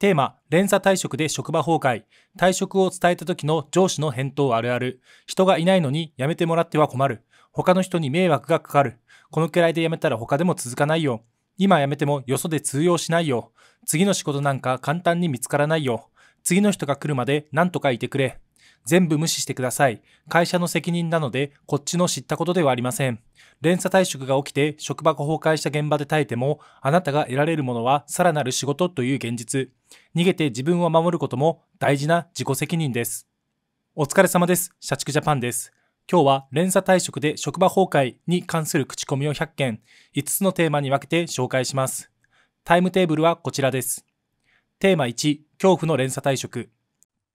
テーマ、連鎖退職で職場崩壊。退職を伝えた時の上司の返答あるある。人がいないのに辞めてもらっては困る。他の人に迷惑がかかる。このくらいで辞めたら他でも続かないよ。今辞めてもよそで通用しないよ。次の仕事なんか簡単に見つからないよ。次の人が来るまで何とかいてくれ。全部無視してください。会社の責任なので、こっちの知ったことではありません。連鎖退職が起きて、職場が崩壊した現場で耐えても、あなたが得られるものは、さらなる仕事という現実。逃げて自分を守ることも、大事な自己責任です。お疲れ様です。社畜ジャパンです。今日は連鎖退職で職場崩壊に関する口コミを100件、5つのテーマに分けて紹介します。タイムテーブルはこちらです。テーマ1、恐怖の連鎖退職。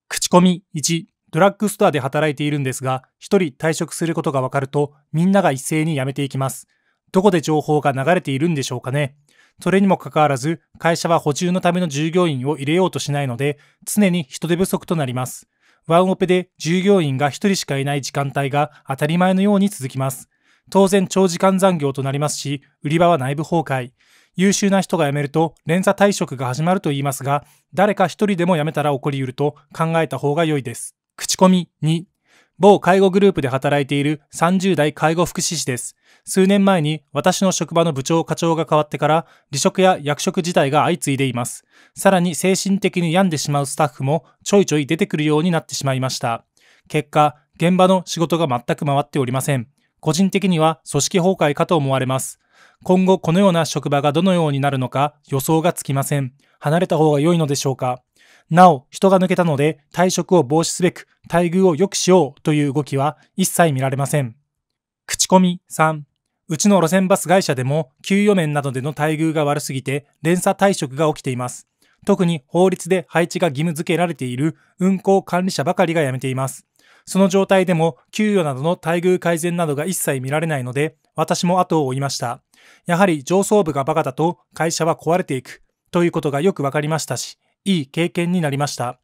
口コミ1、ドラッグストアで働いているんですが、一人退職することがわかると、みんなが一斉に辞めていきます。どこで情報が流れているんでしょうかね。それにもかかわらず、会社は補充のための従業員を入れようとしないので、常に人手不足となります。ワンオペで従業員が1人しかいない時間帯が当たり前のように続きます。当然長時間残業となりますし、売り場は内部崩壊。優秀な人が辞めると連鎖退職が始まると言いますが、誰か1人でも辞めたら起こりうると考えた方が良いです。口コミ2、某介護グループで働いている30代介護福祉士です。数年前に私の職場の部長課長が変わってから離職や役職自体が相次いでいます。さらに精神的に病んでしまうスタッフもちょいちょい出てくるようになってしまいました。結果、現場の仕事が全く回っておりません。個人的には組織崩壊かと思われます。今後このような職場がどのようになるのか予想がつきません。離れた方が良いのでしょうかなお、人が抜けたので退職を防止すべく待遇を良くしようという動きは一切見られません。口コミ3。うちの路線バス会社でも給与面などでの待遇が悪すぎて連鎖退職が起きています。特に法律で配置が義務付けられている運行管理者ばかりが辞めています。その状態でも給与などの待遇改善などが一切見られないので、私も後を追いました。やはり上層部がバカだと会社は壊れていくということがよくわかりましたし、いい経験になりました。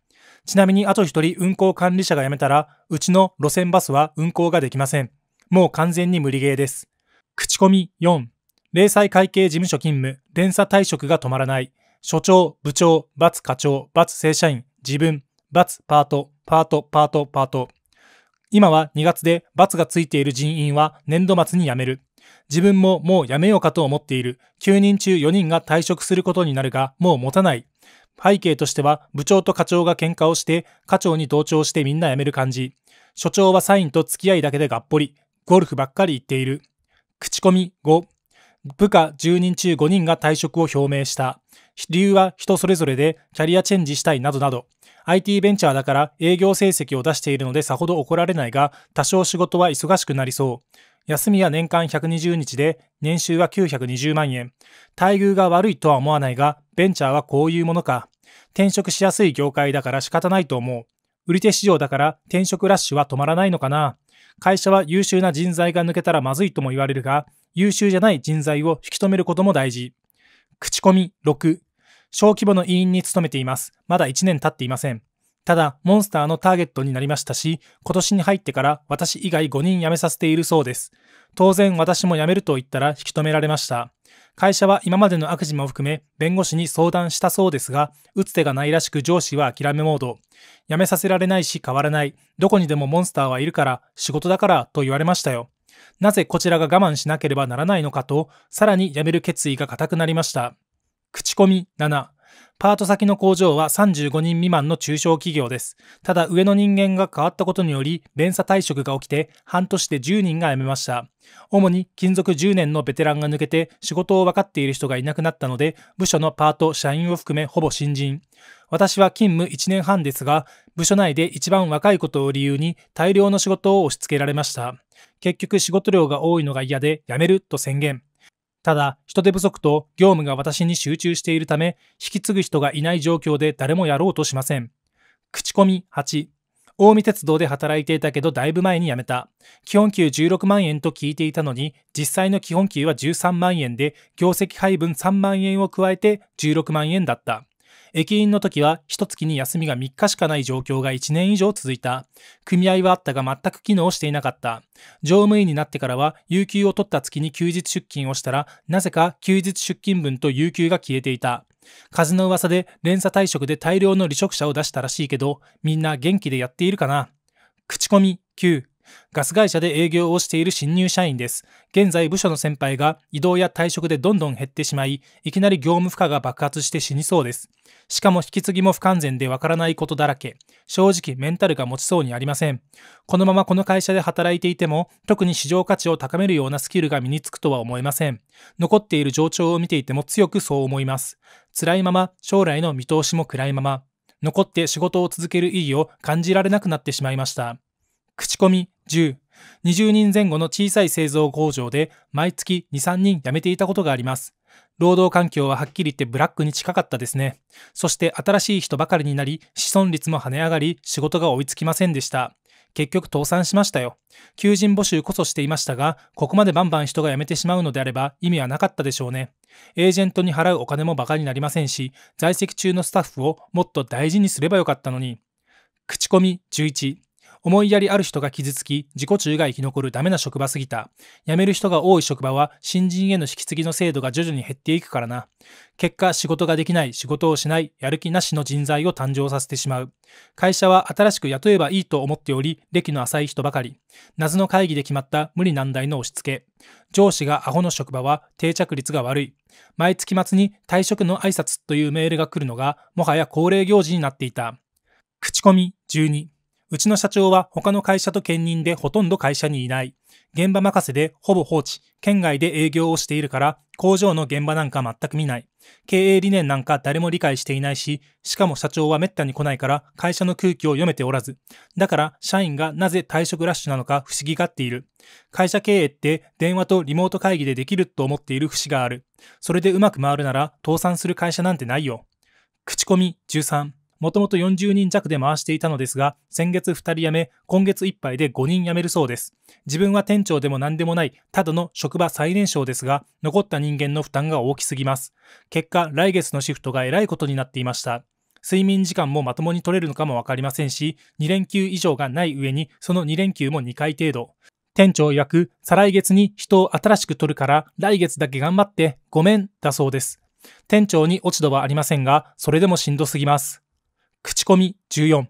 ちなみにあと一人運行管理者が辞めたら、うちの路線バスは運行ができません。もう完全に無理ゲーです。口コミ4、零細会計事務所勤務、連鎖退職が止まらない。所長、部長、罰課長、罰正社員、自分、罰パート、パート、パート、パート。今は2月で罰がついている人員は年度末に辞める。自分ももう辞めようかと思っている。9人中4人が退職することになるが、もう持たない。背景としては部長と課長が喧嘩をして課長に同調してみんな辞める感じ所長はサインと付き合いだけでがっぽりゴルフばっかり言っている口コミ5部下10人中5人が退職を表明した理由は人それぞれでキャリアチェンジしたいなどなど IT ベンチャーだから営業成績を出しているのでさほど怒られないが多少仕事は忙しくなりそう休みは年間120日で年収は920万円待遇が悪いとは思わないがベンチャーはこういうものか転職しやすい業界だから仕方ないと思う売り手市場だから転職ラッシュは止まらないのかな会社は優秀な人材が抜けたらまずいとも言われるが優秀じゃない人材を引き止めることも大事口コミ6小規模の委員に勤めています。まだ1年経っていません。ただ、モンスターのターゲットになりましたし、今年に入ってから私以外5人辞めさせているそうです。当然私も辞めると言ったら引き止められました。会社は今までの悪事も含め、弁護士に相談したそうですが、打つ手がないらしく上司は諦めモード。辞めさせられないし変わらない。どこにでもモンスターはいるから、仕事だからと言われましたよ。なぜこちらが我慢しなければならないのかと、さらに辞める決意が固くなりました。口コミ7、パート先の工場は35人未満の中小企業です。ただ上の人間が変わったことにより、連鎖退職が起きて、半年で10人が辞めました。主に勤続10年のベテランが抜けて、仕事を分かっている人がいなくなったので、部署のパート、社員を含めほぼ新人。私は勤務1年半ですが、部署内で一番若いことを理由に大量の仕事を押し付けられました。結局仕事量が多いのが嫌で辞めると宣言。ただ、人手不足と業務が私に集中しているため、引き継ぐ人がいない状況で誰もやろうとしません。口コミ8。近江鉄道で働いていたけどだいぶ前に辞めた。基本給16万円と聞いていたのに、実際の基本給は13万円で、業績配分3万円を加えて16万円だった。駅員の時は一月に休みが3日しかない状況が1年以上続いた。組合はあったが全く機能していなかった。乗務員になってからは、有給を取った月に休日出勤をしたら、なぜか休日出勤分と有給が消えていた。風の噂で連鎖退職で大量の離職者を出したらしいけど、みんな元気でやっているかな。口コミ9ガス会社で営業をしている新入社員です。現在部署の先輩が移動や退職でどんどん減ってしまい、いきなり業務負荷が爆発して死にそうです。しかも引き継ぎも不完全でわからないことだらけ。正直メンタルが持ちそうにありません。このままこの会社で働いていても、特に市場価値を高めるようなスキルが身につくとは思えません。残っている状長を見ていても強くそう思います。辛いまま、将来の見通しも暗いまま、残って仕事を続ける意義を感じられなくなってしまいました。口コミ10、20人前後の小さい製造工場で毎月2、3人辞めていたことがあります。労働環境ははっきり言ってブラックに近かったですね。そして新しい人ばかりになり、子孫率も跳ね上がり、仕事が追いつきませんでした。結局倒産しましたよ。求人募集こそしていましたが、ここまでバンバン人が辞めてしまうのであれば意味はなかったでしょうね。エージェントに払うお金もバカになりませんし、在籍中のスタッフをもっと大事にすればよかったのに。口コミ11。思いやりある人が傷つき、自己中が生き残るダメな職場すぎた。辞める人が多い職場は、新人への引き継ぎの制度が徐々に減っていくからな。結果、仕事ができない、仕事をしない、やる気なしの人材を誕生させてしまう。会社は新しく雇えばいいと思っており、歴の浅い人ばかり。謎の会議で決まった無理難題の押し付け。上司がアホの職場は定着率が悪い。毎月末に退職の挨拶というメールが来るのが、もはや恒例行事になっていた。口コミ12。うちの社長は他の会社と兼任でほとんど会社にいない。現場任せでほぼ放置。県外で営業をしているから、工場の現場なんか全く見ない。経営理念なんか誰も理解していないし、しかも社長は滅多に来ないから会社の空気を読めておらず。だから社員がなぜ退職ラッシュなのか不思議がっている。会社経営って電話とリモート会議でできると思っている節がある。それでうまく回るなら倒産する会社なんてないよ。口コミ13。もともと40人弱で回していたのですが、先月2人辞め、今月いっぱいで5人辞めるそうです。自分は店長でも何でもない、ただの職場最年少ですが、残った人間の負担が大きすぎます。結果、来月のシフトがえらいことになっていました。睡眠時間もまともに取れるのかもわかりませんし、2連休以上がない上に、その2連休も2回程度。店長曰く、再来月に人を新しく取るから、来月だけ頑張って、ごめん、だそうです。店長に落ち度はありませんが、それでもしんどすぎます。口コミ14。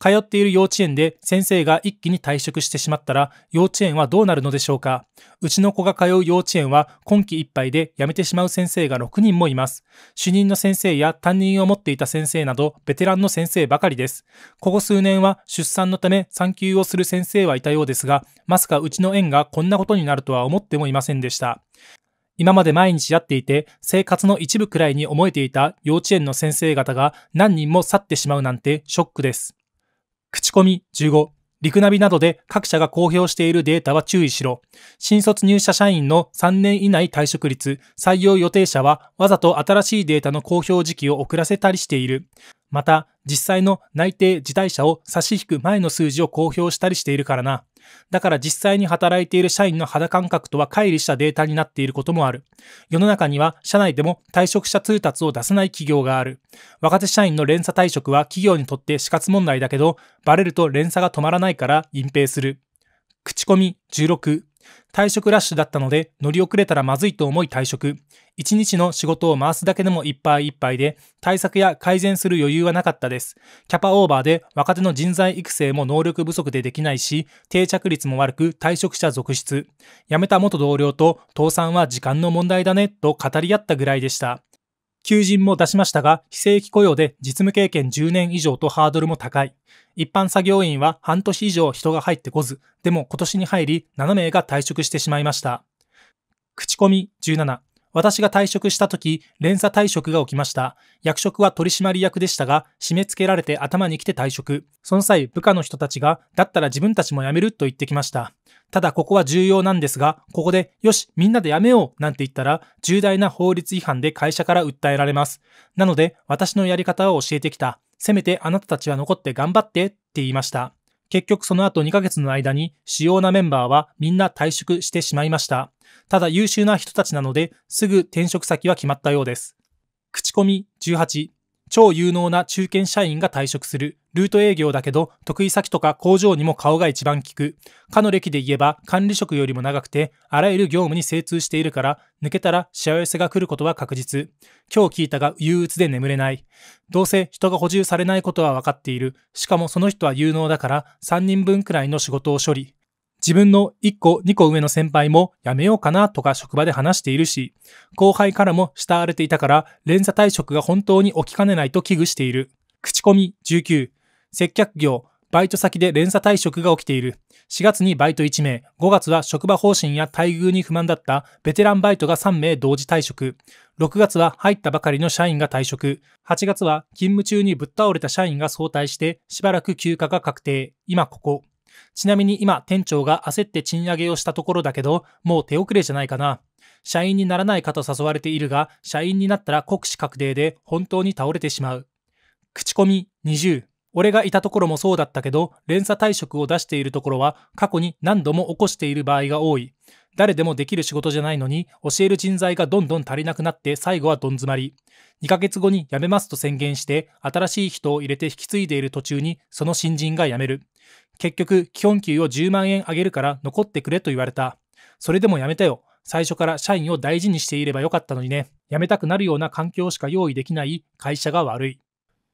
通っている幼稚園で先生が一気に退職してしまったら幼稚園はどうなるのでしょうかうちの子が通う幼稚園は今期いっぱいで辞めてしまう先生が6人もいます。主任の先生や担任を持っていた先生などベテランの先生ばかりです。ここ数年は出産のため産休をする先生はいたようですが、まさかうちの園がこんなことになるとは思ってもいませんでした。今まで毎日やっていて生活の一部くらいに思えていた幼稚園の先生方が何人も去ってしまうなんてショックです。口コミ15。リクナビなどで各社が公表しているデータは注意しろ。新卒入社社員の3年以内退職率、採用予定者はわざと新しいデータの公表時期を遅らせたりしている。また、実際の内定辞退者を差し引く前の数字を公表したりしているからな。だから実際に働いている社員の肌感覚とは乖離したデータになっていることもある。世の中には社内でも退職者通達を出さない企業がある。若手社員の連鎖退職は企業にとって死活問題だけど、バレると連鎖が止まらないから隠蔽する。口コミ16退職ラッシュだったので乗り遅れたらまずいと思い退職。一日の仕事を回すだけでもいっぱいいっぱいで、対策や改善する余裕はなかったです。キャパオーバーで若手の人材育成も能力不足でできないし、定着率も悪く退職者続出。辞めた元同僚と倒産は時間の問題だねと語り合ったぐらいでした。求人も出しましたが、非正規雇用で実務経験10年以上とハードルも高い。一般作業員は半年以上人が入ってこず、でも今年に入り7名が退職してしまいました。口コミ17私が退職した時、連鎖退職が起きました。役職は取締役でしたが、締め付けられて頭に来て退職。その際、部下の人たちが、だったら自分たちも辞めると言ってきました。ただここは重要なんですが、ここで、よし、みんなで辞めようなんて言ったら、重大な法律違反で会社から訴えられます。なので、私のやり方を教えてきた。せめてあなたたちは残って頑張ってって言いました。結局その後2ヶ月の間に主要なメンバーはみんな退職してしまいました。ただ優秀な人たちなので、すぐ転職先は決まったようです。口コミ18、超有能な中堅社員が退職する。ルート営業だけど、得意先とか工場にも顔が一番効く。かの歴で言えば管理職よりも長くて、あらゆる業務に精通しているから、抜けたら幸せが来ることは確実。今日聞いたが憂鬱で眠れない。どうせ人が補充されないことは分かっている。しかもその人は有能だから、3人分くらいの仕事を処理。自分の1個、2個上の先輩もやめようかなとか職場で話しているし、後輩からも慕われていたから連鎖退職が本当に起きかねないと危惧している。口コミ19、接客業、バイト先で連鎖退職が起きている。4月にバイト1名、5月は職場方針や待遇に不満だったベテランバイトが3名同時退職。6月は入ったばかりの社員が退職。8月は勤務中にぶっ倒れた社員が早退して、しばらく休暇が確定。今ここ。ちなみに今、店長が焦って賃上げをしたところだけど、もう手遅れじゃないかな。社員にならないかと誘われているが、社員になったら国士確定で本当に倒れてしまう。口コミ20。俺がいたところもそうだったけど、連鎖退職を出しているところは過去に何度も起こしている場合が多い。誰でもできる仕事じゃないのに、教える人材がどんどん足りなくなって最後はどん詰まり。2ヶ月後に辞めますと宣言して、新しい人を入れて引き継いでいる途中に、その新人が辞める。結局、基本給を10万円上げるから残ってくれと言われた。それでもやめたよ。最初から社員を大事にしていればよかったのにね。辞めたくなるような環境しか用意できない会社が悪い。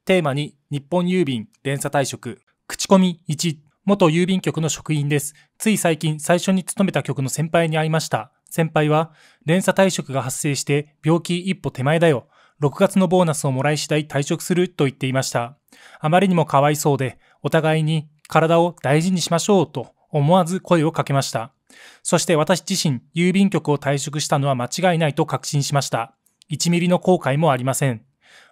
テーマ2、日本郵便連鎖退職。口コミ1、元郵便局の職員です。つい最近最初に勤めた局の先輩に会いました。先輩は、連鎖退職が発生して病気一歩手前だよ。6月のボーナスをもらい次第退職すると言っていました。あまりにもかわいそうで、お互いに体を大事にしましょうと思わず声をかけました。そして私自身、郵便局を退職したのは間違いないと確信しました。1ミリの後悔もありません。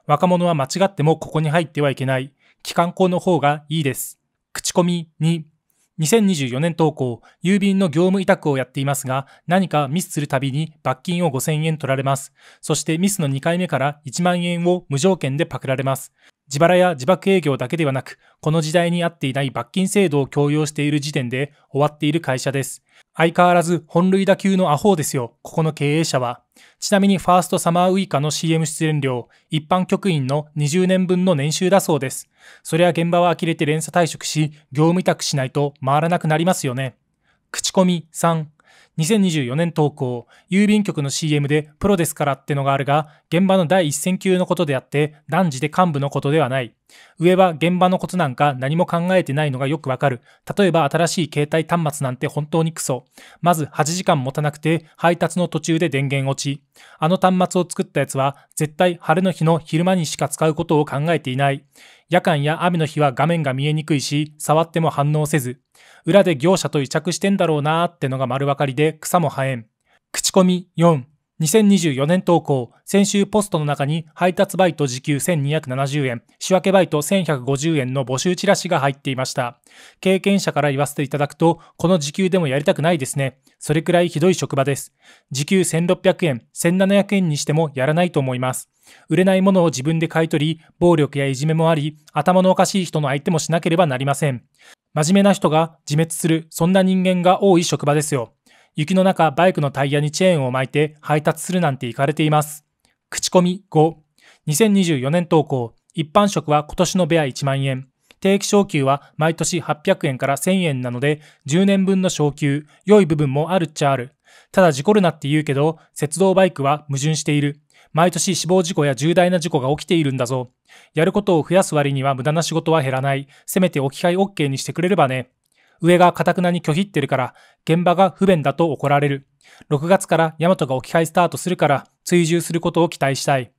若者は間違ってもここに入ってはいけない。機関校の方がいいです。口コミ2。2024年投稿、郵便の業務委託をやっていますが、何かミスするたびに罰金を5000円取られます。そしてミスの2回目から1万円を無条件でパクられます。自腹や自爆営業だけではなく、この時代に合っていない罰金制度を強要している時点で終わっている会社です。相変わらず本塁打級のアホですよ、ここの経営者は。ちなみにファーストサマーウイカの CM 出演料、一般局員の20年分の年収だそうです。そりゃ現場は呆れて連鎖退職し、業務委託しないと回らなくなりますよね。口コミ3、2024年投稿、郵便局の CM でプロですからってのがあるが、現場の第一線級のことであって、男児で幹部のことではない。上は現場のことなんか何も考えてないのがよくわかる。例えば新しい携帯端末なんて本当にクソ。まず8時間持たなくて、配達の途中で電源落ち。あの端末を作ったやつは、絶対晴れの日の昼間にしか使うことを考えていない。夜間や雨の日は画面が見えにくいし、触っても反応せず。裏で業者と癒着してんだろうなーってのが丸分かりで草も生えん。口コミ4。2024年投稿、先週ポストの中に配達バイト時給1270円、仕分けバイト1150円の募集チラシが入っていました。経験者から言わせていただくと、この時給でもやりたくないですね。それくらいひどい職場です。時給1600円、1700円にしてもやらないと思います。売れないものを自分で買い取り、暴力やいじめもあり、頭のおかしい人の相手もしなければなりません。真面目な人が自滅する、そんな人間が多い職場ですよ。雪の中、バイクのタイヤにチェーンを巻いて配達するなんていかれています。口コミ5。2024年投稿。一般職は今年のベア1万円。定期昇給は毎年800円から1000円なので、10年分の昇給。良い部分もあるっちゃある。ただ事故るなって言うけど、雪道バイクは矛盾している。毎年死亡事故や重大な事故が起きているんだぞ。やることを増やす割には無駄な仕事は減らない。せめて置き換え OK にしてくれればね。上がカくなに拒否ってるから、現場が不便だと怒られる。6月からヤマトが置き換えスタートするから、追従することを期待したい。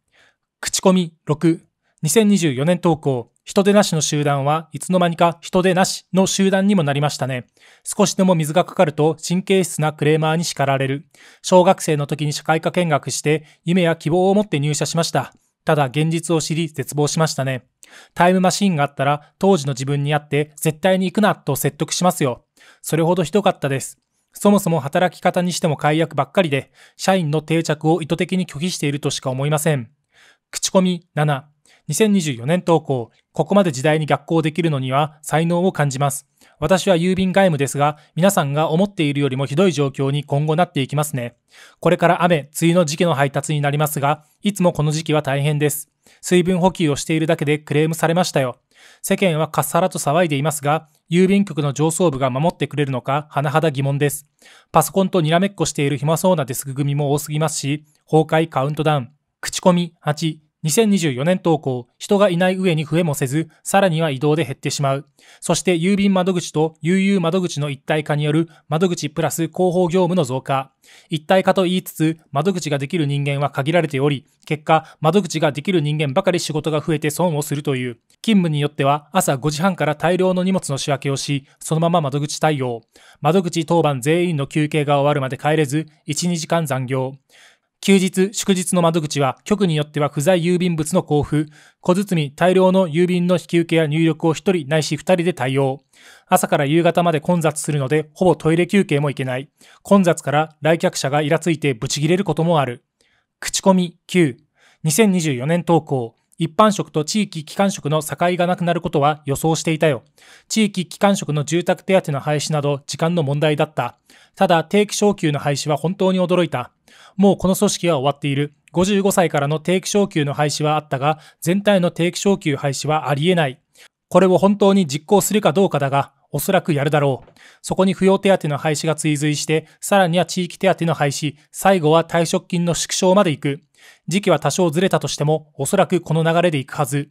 口コミ6。2024年投稿。人手なしの集団はいつの間にか人手なしの集団にもなりましたね。少しでも水がかかると神経質なクレーマーに叱られる。小学生の時に社会科見学して、夢や希望を持って入社しました。ただ現実を知り絶望しましたね。タイムマシーンがあったら当時の自分に会って絶対に行くなと説得しますよ。それほどひどかったです。そもそも働き方にしても解約ばっかりで、社員の定着を意図的に拒否しているとしか思いません。口コミ7、2024年投稿、ここまで時代に逆行できるのには才能を感じます。私は郵便外務ですが、皆さんが思っているよりもひどい状況に今後なっていきますね。これから雨、梅雨の時期の配達になりますが、いつもこの時期は大変です。水分補給をしているだけでクレームされましたよ。世間はかっさらと騒いでいますが、郵便局の上層部が守ってくれるのか、甚だ疑問です。パソコンとにらめっこしている暇そうなデスク組も多すぎますし、崩壊カウントダウン、口コミ8、2024年投稿、人がいない上に増えもせず、さらには移動で減ってしまう。そして郵便窓口と UU 窓口の一体化による窓口プラス広報業務の増加。一体化と言いつつ、窓口ができる人間は限られており、結果、窓口ができる人間ばかり仕事が増えて損をするという。勤務によっては、朝5時半から大量の荷物の仕分けをし、そのまま窓口対応。窓口当番全員の休憩が終わるまで帰れず、1、2時間残業。休日、祝日の窓口は、局によっては不在郵便物の交付、小包大量の郵便の引き受けや入力を1人ないし2人で対応。朝から夕方まで混雑するので、ほぼトイレ休憩も行けない。混雑から来客者がイラついてブチ切れることもある。口コミ9、2024年投稿。一般職と地域機関職の境がなくなることは予想していたよ。地域機関職の住宅手当の廃止など時間の問題だった。ただ定期昇給の廃止は本当に驚いた。もうこの組織は終わっている。55歳からの定期昇給の廃止はあったが、全体の定期昇給廃止はありえない。これを本当に実行するかどうかだが、おそらくやるだろう。そこに扶養手当の廃止が追随して、さらには地域手当の廃止、最後は退職金の縮小まで行く。時期は多少ずれたとしても、おそらくこの流れで行くはず。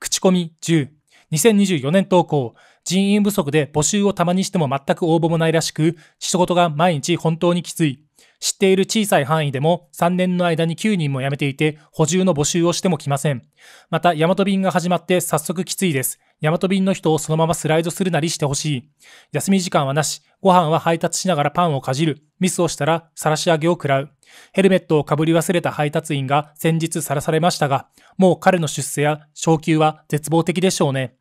口コミ10。2024年投稿、人員不足で募集をたまにしても全く応募もないらしく、仕事が毎日本当にきつい。知っている小さい範囲でも3年の間に9人も辞めていて、補充の募集をしても来ません。また、大和便が始まって早速きついです。大和便の人をそのままスライドするなりしてほしい。休み時間はなし。ご飯は配達しながらパンをかじる。ミスをしたら晒し上げを食らう。ヘルメットをかぶり忘れた配達員が先日晒されましたが、もう彼の出世や昇給は絶望的でしょうね。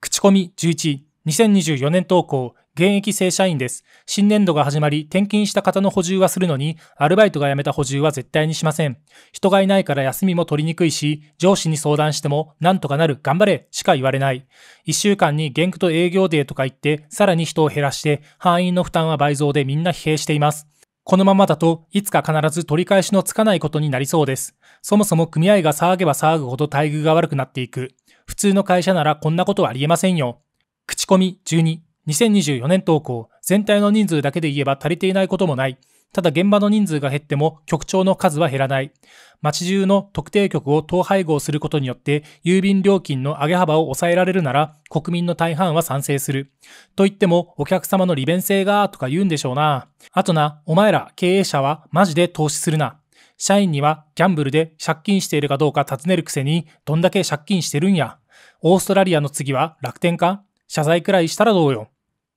口コミ11。2024年投稿、現役正社員です。新年度が始まり、転勤した方の補充はするのに、アルバイトが辞めた補充は絶対にしません。人がいないから休みも取りにくいし、上司に相談しても、なんとかなる、頑張れ、しか言われない。一週間に原句と営業デーとか言って、さらに人を減らして、範囲の負担は倍増でみんな疲弊しています。このままだといつか必ず取り返しのつかないことになりそうです。そもそも組合が騒げば騒ぐほど待遇が悪くなっていく。普通の会社ならこんなことはありえませんよ。口コミ12 2024年投稿、全体の人数だけで言えば足りていないこともない。ただ現場の人数が減っても局長の数は減らない。街中の特定局を統廃合することによって郵便料金の上げ幅を抑えられるなら国民の大半は賛成する。と言ってもお客様の利便性がとか言うんでしょうな。あとな、お前ら経営者はマジで投資するな。社員にはギャンブルで借金しているかどうか尋ねるくせにどんだけ借金してるんや。オーストラリアの次は楽天か謝罪くらいしたらどうよ。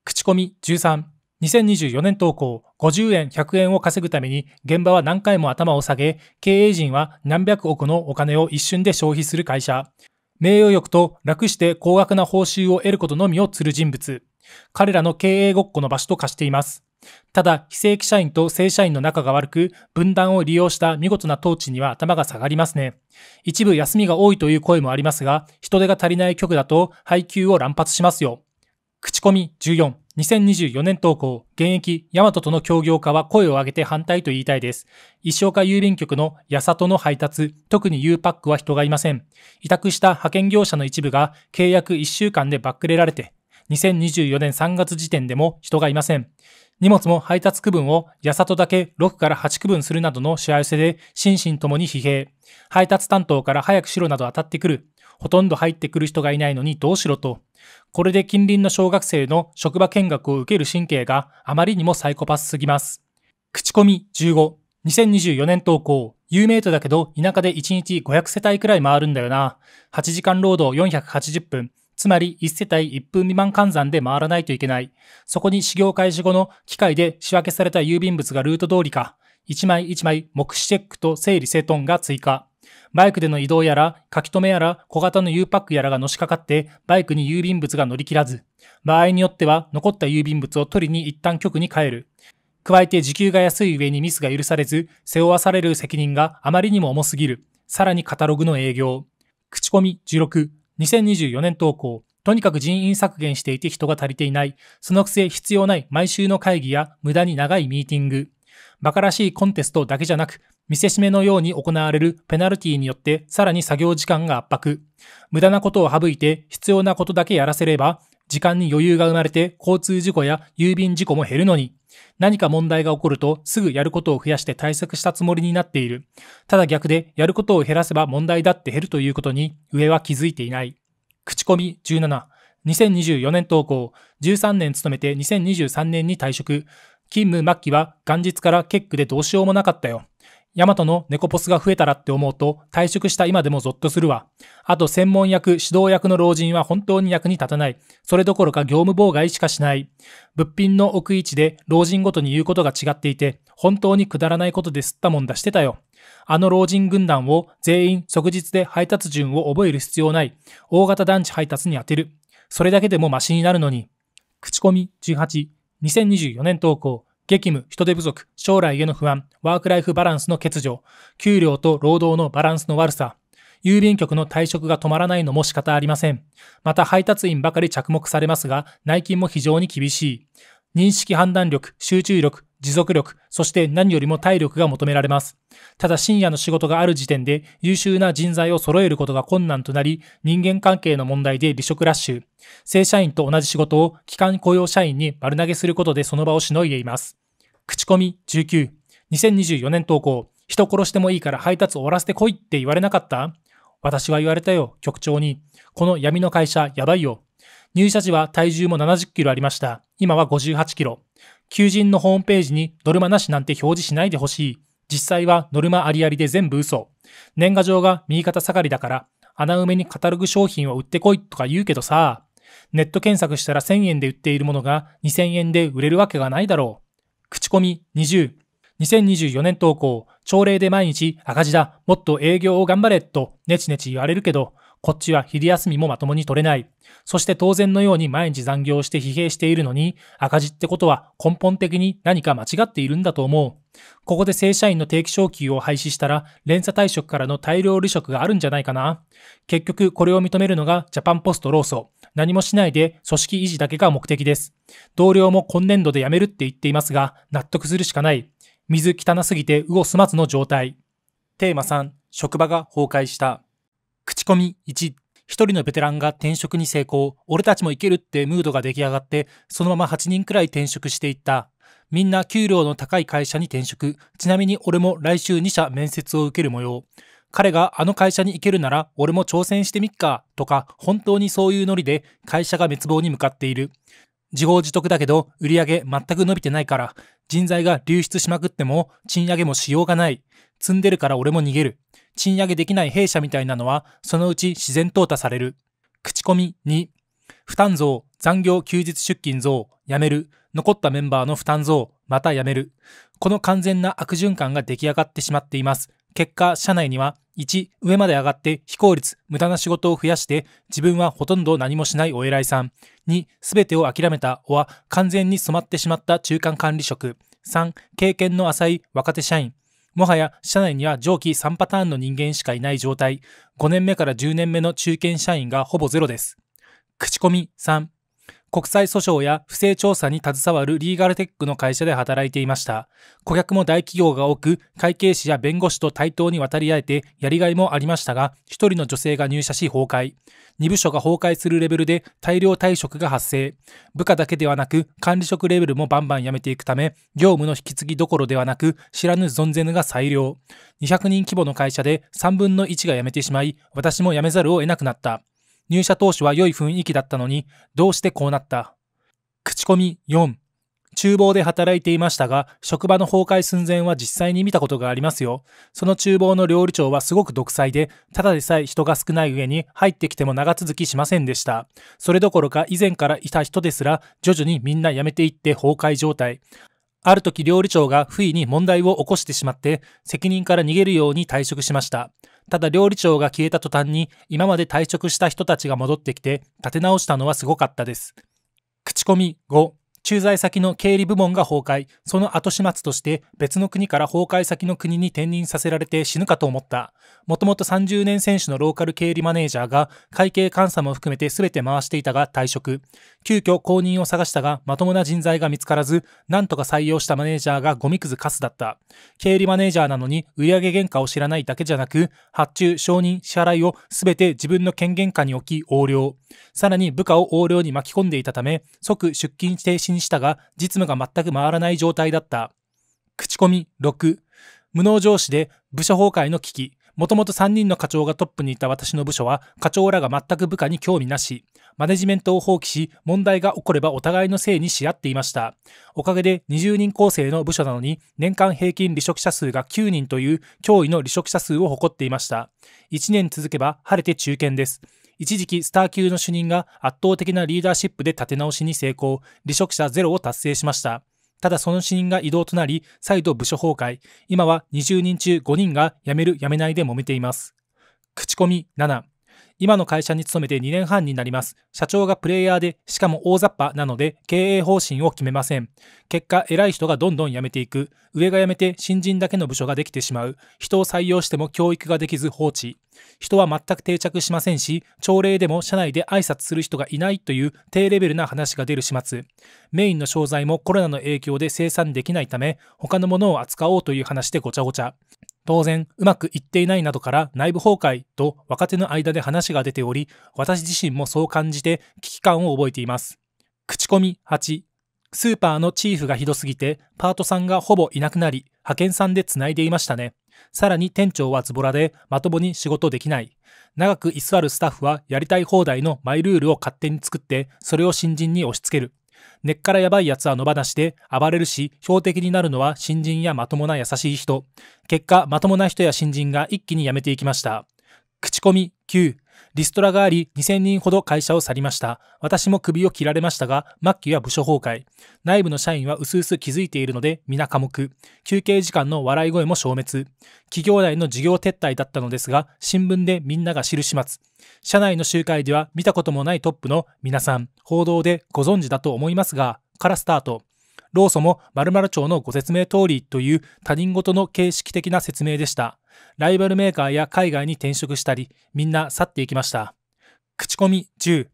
口コミ13。2024年投稿、50円、100円を稼ぐために現場は何回も頭を下げ、経営陣は何百億のお金を一瞬で消費する会社。名誉欲と楽して高額な報酬を得ることのみを釣る人物。彼らの経営ごっこの場所と化しています。ただ、非正規社員と正社員の仲が悪く、分断を利用した見事な統治には頭が下がりますね。一部休みが多いという声もありますが、人手が足りない局だと配給を乱発しますよ。口コミ14、2024年投稿、現役、ヤマトとの協業化は声を上げて反対と言いたいです。一生化郵便局の八里の配達、特に U パックは人がいません。委託した派遣業者の一部が契約1週間でバックレられて、2024年3月時点でも人がいません。荷物も配達区分を八里だけ6から8区分するなどのしわ寄せで心身ともに疲弊。配達担当から早くしろなど当たってくる。ほとんど入ってくる人がいないのにどうしろと。これで近隣の小学生の職場見学を受ける神経があまりにもサイコパスすぎます。口コミ15。2024年投稿。有名とだけど田舎で1日500世帯くらい回るんだよな。8時間労働480分。つまり1世帯1分未満換算で回らないといけない。そこに始業開始後の機械で仕分けされた郵便物がルート通りか。1枚1枚目視チェックと整理整頓が追加。バイクでの移動やら、書き留めやら、小型の U パックやらがのしかかって、バイクに郵便物が乗り切らず、場合によっては残った郵便物を取りに一旦局に帰る。加えて時給が安い上にミスが許されず、背負わされる責任があまりにも重すぎる。さらにカタログの営業。口コミ16、2024年投稿。とにかく人員削減していて人が足りていない。そのくせ必要ない毎週の会議や無駄に長いミーティング。馬鹿らしいコンテストだけじゃなく、見せしめのように行われるペナルティによってさらに作業時間が圧迫。無駄なことを省いて必要なことだけやらせれば、時間に余裕が生まれて交通事故や郵便事故も減るのに、何か問題が起こるとすぐやることを増やして対策したつもりになっている。ただ逆でやることを減らせば問題だって減るということに上は気づいていない。口コミ17。2024年投稿、13年勤めて2023年に退職、勤務末期は元日から結句でどうしようもなかったよ。ヤマトの猫ポスが増えたらって思うと退職した今でもゾッとするわ。あと専門役、指導役の老人は本当に役に立たない。それどころか業務妨害しかしない。物品の置く位置で老人ごとに言うことが違っていて、本当にくだらないことで吸ったもんだしてたよ。あの老人軍団を全員即日で配達順を覚える必要ない。大型団地配達に当てる。それだけでもマシになるのに。口コミ18、2024年投稿、激務、人手不足、将来への不安、ワークライフバランスの欠如、給料と労働のバランスの悪さ、郵便局の退職が止まらないのも仕方ありません。また配達員ばかり着目されますが、内勤も非常に厳しい。認識判断力、集中力、持続力、そして何よりも体力が求められます。ただ深夜の仕事がある時点で優秀な人材を揃えることが困難となり、人間関係の問題で離職ラッシュ。正社員と同じ仕事を期間雇用社員に丸投げすることでその場をしのいでいます。口コミ19、2024年投稿、人殺してもいいから配達終わらせてこいって言われなかった私は言われたよ、局長に。この闇の会社、やばいよ。入社時は体重も70キロありました。今は58キロ。求人のホームページにノルマなしなんて表示しないでほしい。実際はノルマありありで全部嘘。年賀状が右肩下がりだから、穴埋めにカタログ商品を売ってこいとか言うけどさ、ネット検索したら1000円で売っているものが2000円で売れるわけがないだろう。口コミ20。2024年投稿、朝礼で毎日赤字だ、もっと営業を頑張れとネチネチ言われるけど、こっちは昼休みもまともに取れない。そして当然のように毎日残業して疲弊しているのに、赤字ってことは根本的に何か間違っているんだと思う。ここで正社員の定期昇給を廃止したら、連鎖退職からの大量離職があるんじゃないかな。結局、これを認めるのがジャパンポスト労組。何もしないで組織維持だけが目的です。同僚も今年度で辞めるって言っていますが、納得するしかない。水汚すぎて魚すまずの状態。テーマ3、職場が崩壊した。口コミ1、一人のベテランが転職に成功、俺たちもいけるってムードが出来上がって、そのまま8人くらい転職していった。みんな給料の高い会社に転職。ちなみに俺も来週2社面接を受ける模様。彼があの会社に行けるなら俺も挑戦してみっかとか本当にそういうノリで会社が滅亡に向かっている。自業自得だけど売り上げ全く伸びてないから人材が流出しまくっても賃上げもしようがない。積んでるから俺も逃げる。賃上げできない弊社みたいなのは、そのうち自然淘汰される。口コミ2、負担増、残業休日出勤増、辞める、残ったメンバーの負担増、また辞める。この完全な悪循環が出来上がってしまっています。結果、社内には、1、上まで上がって非効率、無駄な仕事を増やして、自分はほとんど何もしないお偉いさん。2、すべてを諦めた、は完全に染まってしまった中間管理職。3、経験の浅い若手社員。もはや社内には上記3パターンの人間しかいない状態、5年目から10年目の中堅社員がほぼゼロです。口コミ3、国際訴訟や不正調査に携わるリーガルテックの会社で働いていました。顧客も大企業が多く、会計士や弁護士と対等に渡り合えて、やりがいもありましたが、一人の女性が入社し崩壊。二部署が崩壊するレベルで大量退職が発生。部下だけではなく、管理職レベルもバンバン辞めていくため、業務の引き継ぎどころではなく、知らぬ存ぜぬが最良。200人規模の会社で3分の1が辞めてしまい、私も辞めざるを得なくなった。入社当初は良い雰囲気だったのに、どうしてこうなった口コミ4。厨房で働いていましたが、職場の崩壊寸前は実際に見たことがありますよ。その厨房の料理長はすごく独裁で、ただでさえ人が少ない上に入ってきても長続きしませんでした。それどころか以前からいた人ですら、徐々にみんな辞めていって崩壊状態。ある時料理長が不意に問題を起こしてしまって、責任から逃げるように退職しました。ただ料理長が消えた途端に今まで退職した人たちが戻ってきて立て直したのはすごかったです。口コミ5駐在先の経理部門が崩壊その後始末として別の国から崩壊先の国に転任させられて死ぬかと思ったもともと30年選手のローカル経理マネージャーが会計監査も含めて全て回していたが退職急遽公認を探したが、まともな人材が見つからず、なんとか採用したマネージャーがゴミくずカスだった。経理マネージャーなのに売上原価を知らないだけじゃなく、発注、承認、支払いを全て自分の権限下に置き横領。さらに部下を横領に巻き込んでいたため、即出勤停止にしたが、実務が全く回らない状態だった。口コミ6、無能上司で部署崩壊の危機。もともと3人の課長がトップにいた私の部署は、課長らが全く部下に興味なし、マネジメントを放棄し、問題が起こればお互いのせいにし合っていました。おかげで20人構成の部署なのに、年間平均離職者数が9人という驚異の離職者数を誇っていました。1年続けば晴れて中堅です。一時期スター級の主任が圧倒的なリーダーシップで立て直しに成功、離職者ゼロを達成しました。ただその死因が異動となり、再度部署崩壊。今は20人中5人が辞める辞めないで揉めています。口コミ7。今の会社に勤めて2年半になります。社長がプレイヤーで、しかも大雑把なので、経営方針を決めません。結果、偉い人がどんどん辞めていく。上が辞めて新人だけの部署ができてしまう。人を採用しても教育ができず放置。人は全く定着しませんし、朝礼でも社内で挨拶する人がいないという低レベルな話が出る始末。メインの商材もコロナの影響で生産できないため、他のものを扱おうという話でごちゃごちゃ。当然、うまくいっていないなどから内部崩壊と若手の間で話が出ており、私自身もそう感じて危機感を覚えています。口コミ8、スーパーのチーフがひどすぎて、パートさんがほぼいなくなり、派遣さんでつないでいましたね。さらに店長はズボラで、まともに仕事できない。長く居座るスタッフはやりたい放題のマイルールを勝手に作って、それを新人に押し付ける。根っからやばいやつは野放しで暴れるし標的になるのは新人やまともな優しい人結果まともな人や新人が一気に辞めていきました口コミ9リストラがあり、2000人ほど会社を去りました。私も首を切られましたが、末期は部署崩壊。内部の社員は薄々気づいているので、皆科目。休憩時間の笑い声も消滅。企業内の事業撤退だったのですが、新聞でみんなが知る始末。社内の集会では見たこともないトップの皆さん、報道でご存知だと思いますが、からスタート。労組も〇〇町のご説明通りという他人事の形式的な説明でした。ライバルメーカーや海外に転職したり、みんな去っていきました。口コミ10。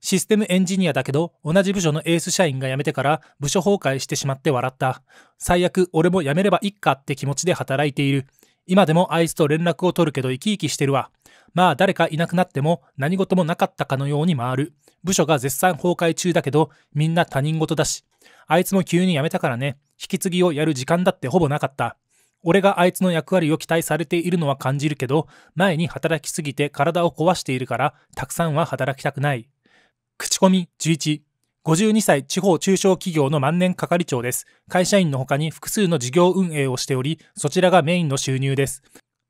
システムエンジニアだけど、同じ部署のエース社員が辞めてから部署崩壊してしまって笑った。最悪、俺も辞めればいっかって気持ちで働いている。今でもあいつと連絡を取るけど生き生きしてるわ。まあ誰かいなくなっても何事もなかったかのように回る。部署が絶賛崩壊中だけど、みんな他人事だし。あいつも急に辞めたからね。引き継ぎをやる時間だってほぼなかった。俺があいつの役割を期待されているのは感じるけど、前に働きすぎて体を壊しているから、たくさんは働きたくない。口コミ11。52歳地方中小企業の万年係長です。会社員の他に複数の事業運営をしており、そちらがメインの収入です。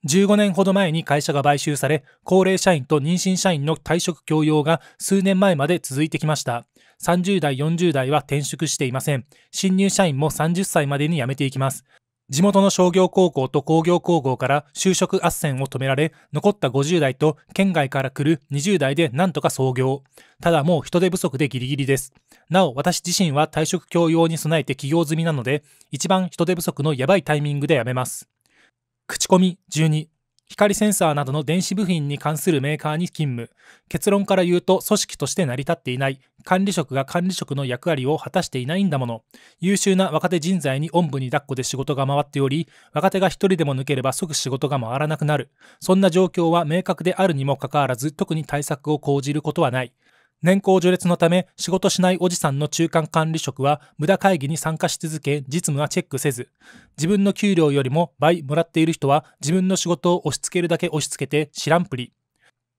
15年ほど前に会社が買収され、高齢社員と妊娠社員の退職強要が数年前まで続いてきました。30代、40代は転職していません。新入社員も30歳までに辞めていきます。地元の商業高校と工業高校から就職斡旋を止められ、残った50代と県外から来る20代でなんとか創業。ただもう人手不足でギリギリです。なお、私自身は退職強要に備えて起業済みなので、一番人手不足のやばいタイミングで辞めます。口コミ12光センサーなどの電子部品に関するメーカーに勤務結論から言うと組織として成り立っていない管理職が管理職の役割を果たしていないんだもの優秀な若手人材におんぶに抱っこで仕事が回っており若手が一人でも抜ければ即仕事が回らなくなるそんな状況は明確であるにもかかわらず特に対策を講じることはない年功序列のため仕事しないおじさんの中間管理職は無駄会議に参加し続け実務はチェックせず自分の給料よりも倍もらっている人は自分の仕事を押し付けるだけ押し付けて知らんぷり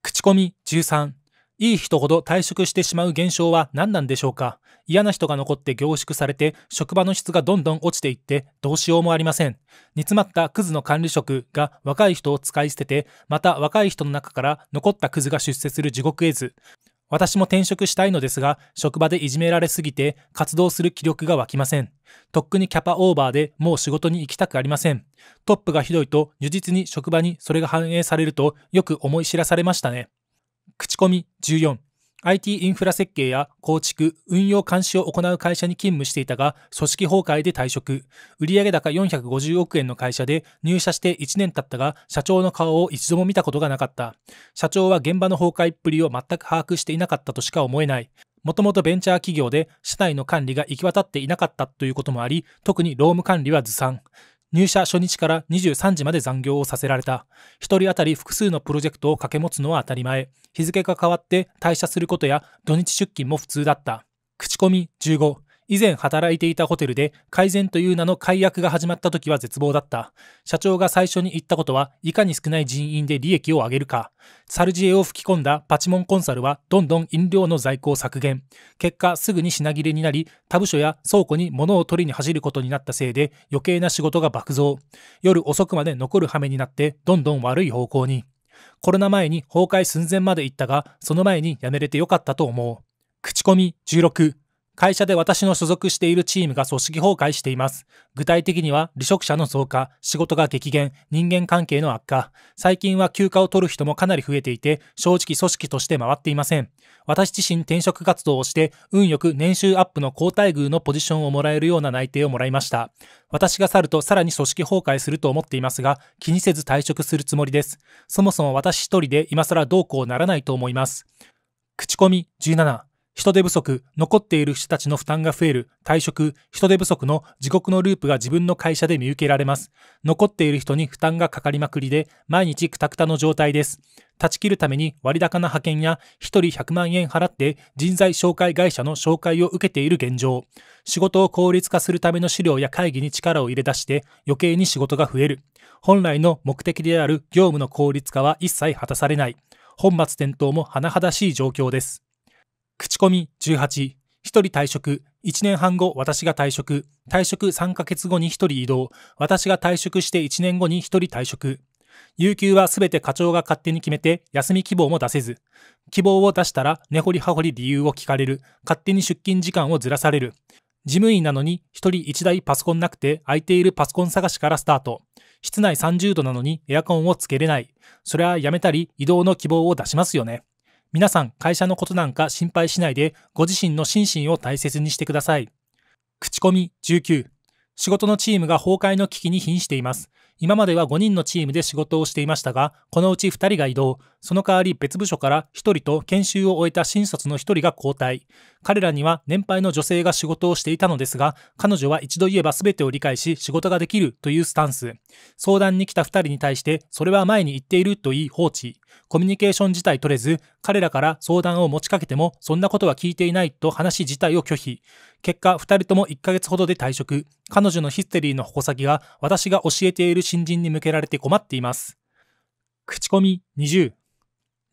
口コミ13いい人ほど退職してしまう現象は何なんでしょうか嫌な人が残って凝縮されて職場の質がどんどん落ちていってどうしようもありません煮詰まったクズの管理職が若い人を使い捨ててまた若い人の中から残ったクズが出世する地獄絵図私も転職したいのですが、職場でいじめられすぎて活動する気力が湧きません。とっくにキャパオーバーでもう仕事に行きたくありません。トップがひどいと、如実に職場にそれが反映されるとよく思い知らされましたね。口コミ14。IT インフラ設計や構築、運用監視を行う会社に勤務していたが、組織崩壊で退職。売上高450億円の会社で入社して1年経ったが、社長の顔を一度も見たことがなかった。社長は現場の崩壊っぷりを全く把握していなかったとしか思えない。もともとベンチャー企業で社内の管理が行き渡っていなかったということもあり、特に労務管理はずさん。入社初日から23時まで残業をさせられた。一人当たり複数のプロジェクトを掛け持つのは当たり前。日付が変わって退社することや土日出勤も普通だった。口コミ15。以前働いていたホテルで改善という名の解約が始まった時は絶望だった。社長が最初に言ったことはいかに少ない人員で利益を上げるか。サルジエを吹き込んだパチモンコンサルはどんどん飲料の在庫を削減。結果すぐに品切れになり、他部署や倉庫に物を取りに走ることになったせいで余計な仕事が爆増。夜遅くまで残る羽目になってどんどん悪い方向に。コロナ前に崩壊寸前まで行ったが、その前にやめれてよかったと思う。口コミ16。会社で私の所属しているチームが組織崩壊しています。具体的には離職者の増加、仕事が激減、人間関係の悪化。最近は休暇を取る人もかなり増えていて、正直組織として回っていません。私自身転職活動をして、運よく年収アップの交代遇のポジションをもらえるような内定をもらいました。私が去るとさらに組織崩壊すると思っていますが、気にせず退職するつもりです。そもそも私一人で今更どうこうならないと思います。口コミ17人手不足、残っている人たちの負担が増える、退職、人手不足の地獄のループが自分の会社で見受けられます。残っている人に負担がかかりまくりで、毎日クタクタの状態です。断ち切るために割高な派遣や一人100万円払って人材紹介会社の紹介を受けている現状。仕事を効率化するための資料や会議に力を入れ出して余計に仕事が増える。本来の目的である業務の効率化は一切果たされない。本末転倒も甚だしい状況です。口コミ18、1人退職、1年半後私が退職、退職3ヶ月後に1人移動、私が退職して1年後に1人退職。有給はすべて課長が勝手に決めて、休み希望も出せず。希望を出したら、根掘り葉掘り理由を聞かれる。勝手に出勤時間をずらされる。事務員なのに、1人1台パソコンなくて、空いているパソコン探しからスタート。室内30度なのにエアコンをつけれない。それはやめたり、移動の希望を出しますよね。皆さん会社のことなんか心配しないでご自身の心身を大切にしてください。口コミ19仕事のチームが崩壊の危機に瀕しています。今までは5人のチームで仕事をしていましたが、このうち2人が移動、その代わり別部署から1人と研修を終えた新卒の1人が交代。彼らには年配の女性が仕事をしていたのですが、彼女は一度言えば全てを理解し仕事ができるというスタンス。相談に来た2人に対して、それは前に言っていると言い放置。コミュニケーション自体取れず、彼らから相談を持ちかけても、そんなことは聞いていないと話自体を拒否。結果、2人とも1ヶ月ほどで退職。彼女のヒステリーの矛先は、私が教えている新人に向けられて困っています。口コミ20。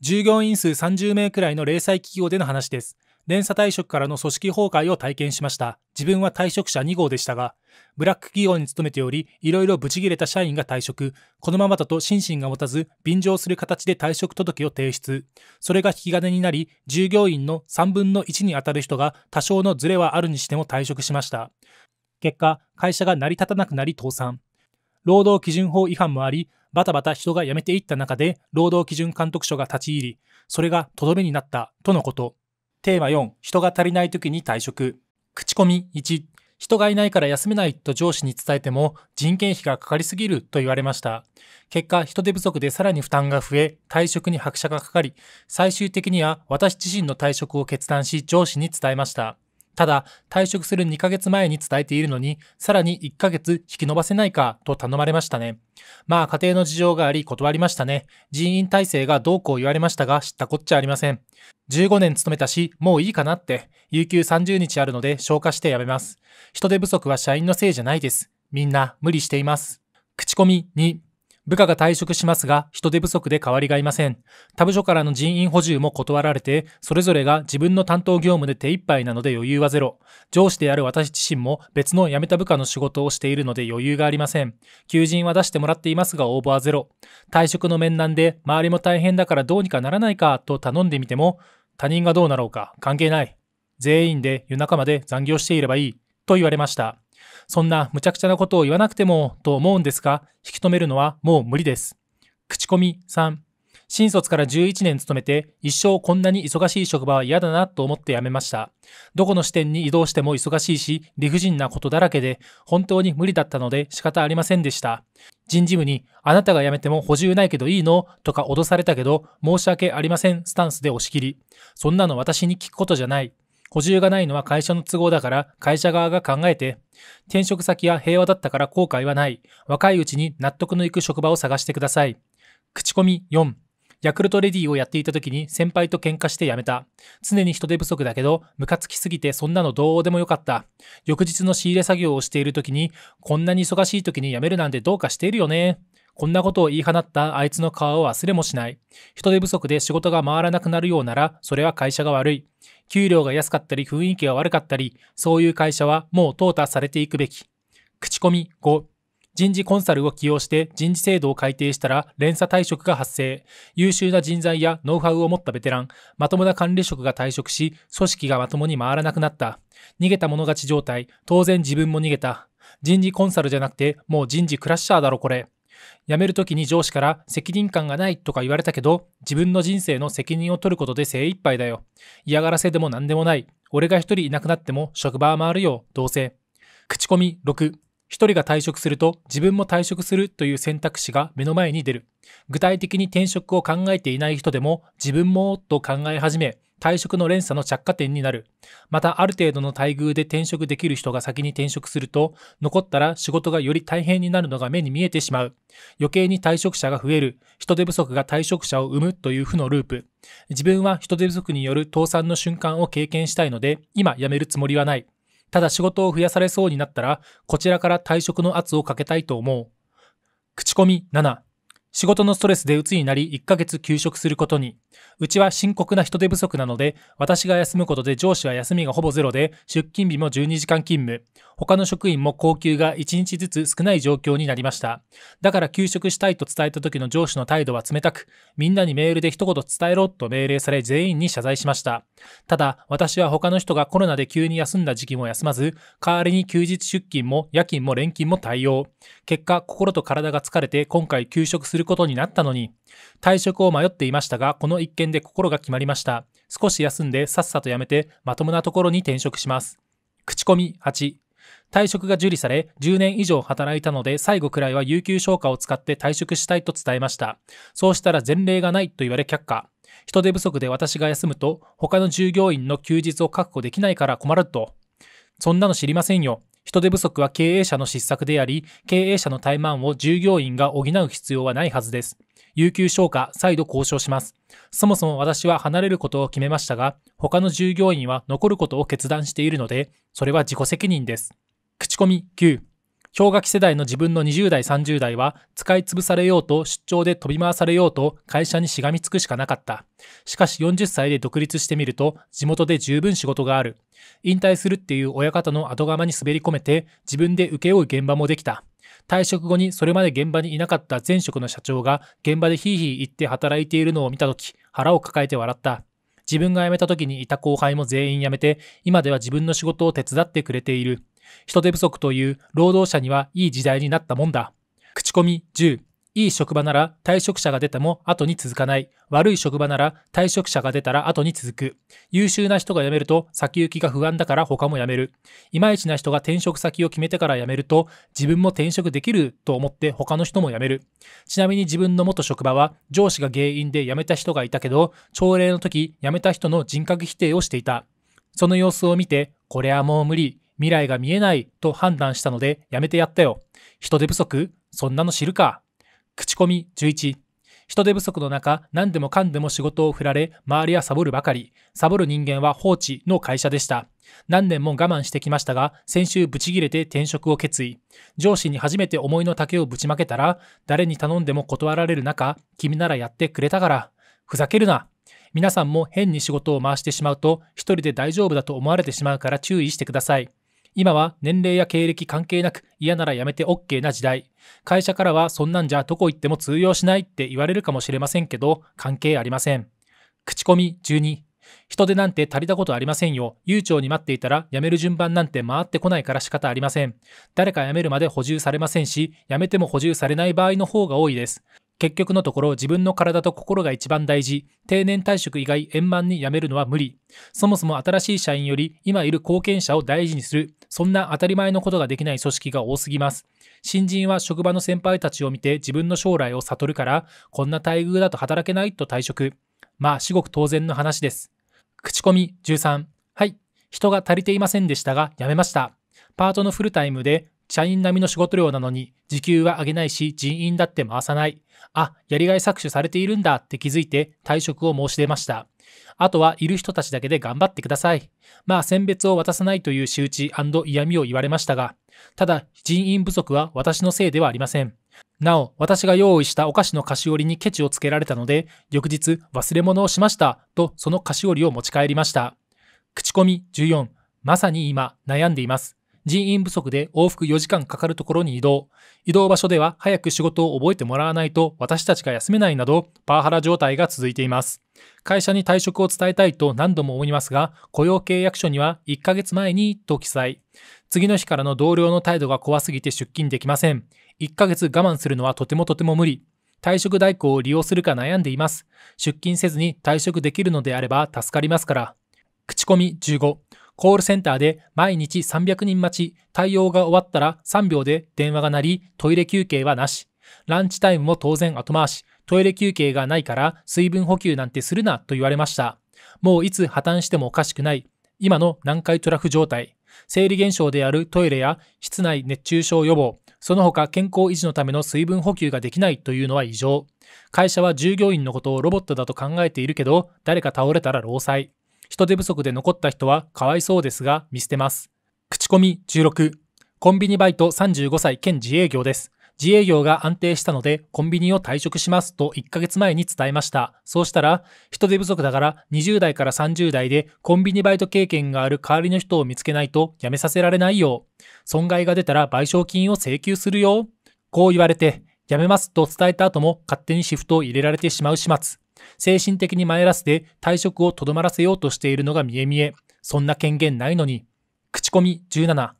従業員数30名くらいの零細企業での話です。連鎖退職からの組織崩壊を体験しました。自分は退職者2号でしたが、ブラック企業に勤めており、いろいろブチ切れた社員が退職。このままだと心身が持たず、便乗する形で退職届を提出。それが引き金になり、従業員の3分の1に当たる人が多少のズレはあるにしても退職しました。結果、会社が成り立たなくなり倒産。労働基準法違反もあり、バタバタ人が辞めていった中で、労働基準監督署が立ち入り、それがとどめになった、とのこと。テーマ4、人が足りない時に退職。口コミ1、人がいないから休めないと上司に伝えても人件費がかかりすぎると言われました。結果、人手不足でさらに負担が増え、退職に拍車がかかり、最終的には私自身の退職を決断し上司に伝えました。ただ、退職する2ヶ月前に伝えているのに、さらに1ヶ月引き延ばせないかと頼まれましたね。まあ、家庭の事情があり断りましたね。人員体制がどうこう言われましたが、知ったこっちゃありません。15年勤めたし、もういいかなって。有給30日あるので消化してやめます。人手不足は社員のせいじゃないです。みんな無理しています。口コミ2部下が退職しますが、人手不足で代わりがいません。他部署からの人員補充も断られて、それぞれが自分の担当業務で手一杯なので余裕はゼロ。上司である私自身も別の辞めた部下の仕事をしているので余裕がありません。求人は出してもらっていますが応募はゼロ。退職の面談で、周りも大変だからどうにかならないかと頼んでみても、他人がどうなろうか関係ない。全員で夜中まで残業していればいい。と言われました。そんな無茶苦茶なことを言わなくてもと思うんですが、引き止めるのはもう無理です。口コミ3。新卒から11年勤めて、一生こんなに忙しい職場は嫌だなと思って辞めました。どこの支店に移動しても忙しいし、理不尽なことだらけで、本当に無理だったので仕方ありませんでした。人事部に、あなたが辞めても補充ないけどいいのとか脅されたけど、申し訳ありませんスタンスで押し切り。そんなの私に聞くことじゃない。補充がないのは会社の都合だから会社側が考えて、転職先は平和だったから後悔はない。若いうちに納得のいく職場を探してください。口コミ4。ヤクルトレディをやっていた時に先輩と喧嘩して辞めた。常に人手不足だけど、ムカつきすぎてそんなのどうでもよかった。翌日の仕入れ作業をしている時に、こんなに忙しい時に辞めるなんてどうかしているよね。こんなことを言い放ったあいつの顔を忘れもしない。人手不足で仕事が回らなくなるようなら、それは会社が悪い。給料が安かったり雰囲気が悪かったり、そういう会社はもう淘汰されていくべき。口コミ5。人事コンサルを起用して人事制度を改定したら連鎖退職が発生。優秀な人材やノウハウを持ったベテラン、まともな管理職が退職し、組織がまともに回らなくなった。逃げた者勝ち状態、当然自分も逃げた。人事コンサルじゃなくて、もう人事クラッシャーだろこれ。辞める時に上司から責任感がないとか言われたけど、自分の人生の責任を取ることで精一杯だよ。嫌がらせでも何でもない。俺が一人いなくなっても職場は回るよ、どうせ。口コミ6。一人が退職すると自分も退職するという選択肢が目の前に出る。具体的に転職を考えていない人でも自分もと考え始め、退職の連鎖の着火点になる。また、ある程度の待遇で転職できる人が先に転職すると、残ったら仕事がより大変になるのが目に見えてしまう。余計に退職者が増える。人手不足が退職者を生むという負のループ。自分は人手不足による倒産の瞬間を経験したいので、今辞めるつもりはない。ただ仕事を増やされそうになったら、こちらから退職の圧をかけたいと思う。口コミ7。仕事のストレスで鬱になり1ヶ月休職することに。うちは深刻な人手不足なので、私が休むことで上司は休みがほぼゼロで、出勤日も12時間勤務。他の職員も高給が1日ずつ少ない状況になりました。だから休職したいと伝えた時の上司の態度は冷たく、みんなにメールで一言伝えろと命令され全員に謝罪しました。ただ、私は他の人がコロナで急に休んだ時期も休まず、代わりに休日出勤も夜勤も連勤も対応。結果、心と体が疲れて今回休職するることになったのに。退職を迷っていましたが、この一件で心が決まりました。少し休んでさっさと辞めて、まともなところに転職します。口コミ8。退職が受理され、10年以上働いたので、最後くらいは有給消化を使って退職したいと伝えました。そうしたら前例がないと言われ却下。人手不足で私が休むと、他の従業員の休日を確保できないから困ると。そんなの知りませんよ。人手不足は経営者の失策であり、経営者の怠慢を従業員が補う必要はないはずです。有給消化、再度交渉します。そもそも私は離れることを決めましたが、他の従業員は残ることを決断しているので、それは自己責任です。口コミ9。氷河期世代の自分の20代30代は使い潰されようと出張で飛び回されようと会社にしがみつくしかなかった。しかし40歳で独立してみると地元で十分仕事がある。引退するっていう親方の後釜に滑り込めて自分で請け負う現場もできた。退職後にそれまで現場にいなかった前職の社長が現場でひいひい言って働いているのを見た時腹を抱えて笑った。自分が辞めた時にいた後輩も全員辞めて今では自分の仕事を手伝ってくれている。人手不足という労働者にはいい時代になったもんだ。口コミ10。いい職場なら退職者が出ても後に続かない。悪い職場なら退職者が出たら後に続く。優秀な人が辞めると先行きが不安だから他も辞める。いまいちな人が転職先を決めてから辞めると自分も転職できると思って他の人も辞める。ちなみに自分の元職場は上司が原因で辞めた人がいたけど、朝礼の時辞めた人の人格否定をしていた。その様子を見て、これはもう無理。未来が見えないと判断したのでやめてやったよ。人手不足そんなの知るか。口コミ11。人手不足の中、何でもかんでも仕事を振られ、周りはサボるばかり。サボる人間は放置の会社でした。何年も我慢してきましたが、先週ブチギレて転職を決意。上司に初めて思いの丈をぶちまけたら、誰に頼んでも断られる中、君ならやってくれたから。ふざけるな。皆さんも変に仕事を回してしまうと、一人で大丈夫だと思われてしまうから注意してください。今は年齢や経歴関係なく嫌ならやめて OK な時代。会社からはそんなんじゃどこ行っても通用しないって言われるかもしれませんけど、関係ありません。口コミ12。人手なんて足りたことありませんよ。悠長に待っていたら辞める順番なんて回ってこないから仕方ありません。誰か辞めるまで補充されませんし、辞めても補充されない場合の方が多いです。結局のところ自分の体と心が一番大事定年退職以外円満に辞めるのは無理そもそも新しい社員より今いる貢献者を大事にするそんな当たり前のことができない組織が多すぎます新人は職場の先輩たちを見て自分の将来を悟るからこんな待遇だと働けないと退職まあ至極当然の話です口コミ13はい人が足りていませんでしたが辞めましたパートのフルタイムで社員並みの仕事量なのに、時給は上げないし、人員だって回さない。あ、やりがい搾取されているんだって気づいて退職を申し出ました。あとはいる人たちだけで頑張ってください。まあ選別を渡さないという仕打ち嫌味を言われましたが、ただ人員不足は私のせいではありません。なお、私が用意したお菓子の菓子折りにケチをつけられたので、翌日忘れ物をしましたとその菓子折りを持ち帰りました。口コミ14、まさに今悩んでいます。人員不足で往復4時間かかるところに移動、移動場所では早く仕事を覚えてもらわないと私たちが休めないなど、パワハラ状態が続いています。会社に退職を伝えたいと何度も思いますが、雇用契約書には1ヶ月前にと記載。次の日からの同僚の態度が怖すぎて出勤できません。1ヶ月我慢するのはとてもとても無理。退職代行を利用するか悩んでいます。出勤せずに退職できるのであれば助かりますから。口コミ15。コールセンターで毎日300人待ち、対応が終わったら3秒で電話が鳴り、トイレ休憩はなし。ランチタイムも当然後回し、トイレ休憩がないから水分補給なんてするなと言われました。もういつ破綻してもおかしくない。今の南海トラフ状態。生理現象であるトイレや室内熱中症予防、その他健康維持のための水分補給ができないというのは異常。会社は従業員のことをロボットだと考えているけど、誰か倒れたら労災。人手不足で残った人はかわいそうですが見捨てます。口コミ16。コンビニバイト35歳兼自営業です。自営業が安定したのでコンビニを退職しますと1ヶ月前に伝えました。そうしたら、人手不足だから20代から30代でコンビニバイト経験がある代わりの人を見つけないと辞めさせられないよ。損害が出たら賠償金を請求するよ。こう言われて、辞めますと伝えた後も勝手にシフトを入れられてしまう始末。精神的にマイナスで退職をとどまらせようとしているのが見え見え。そんな権限ないのに。口コミ17。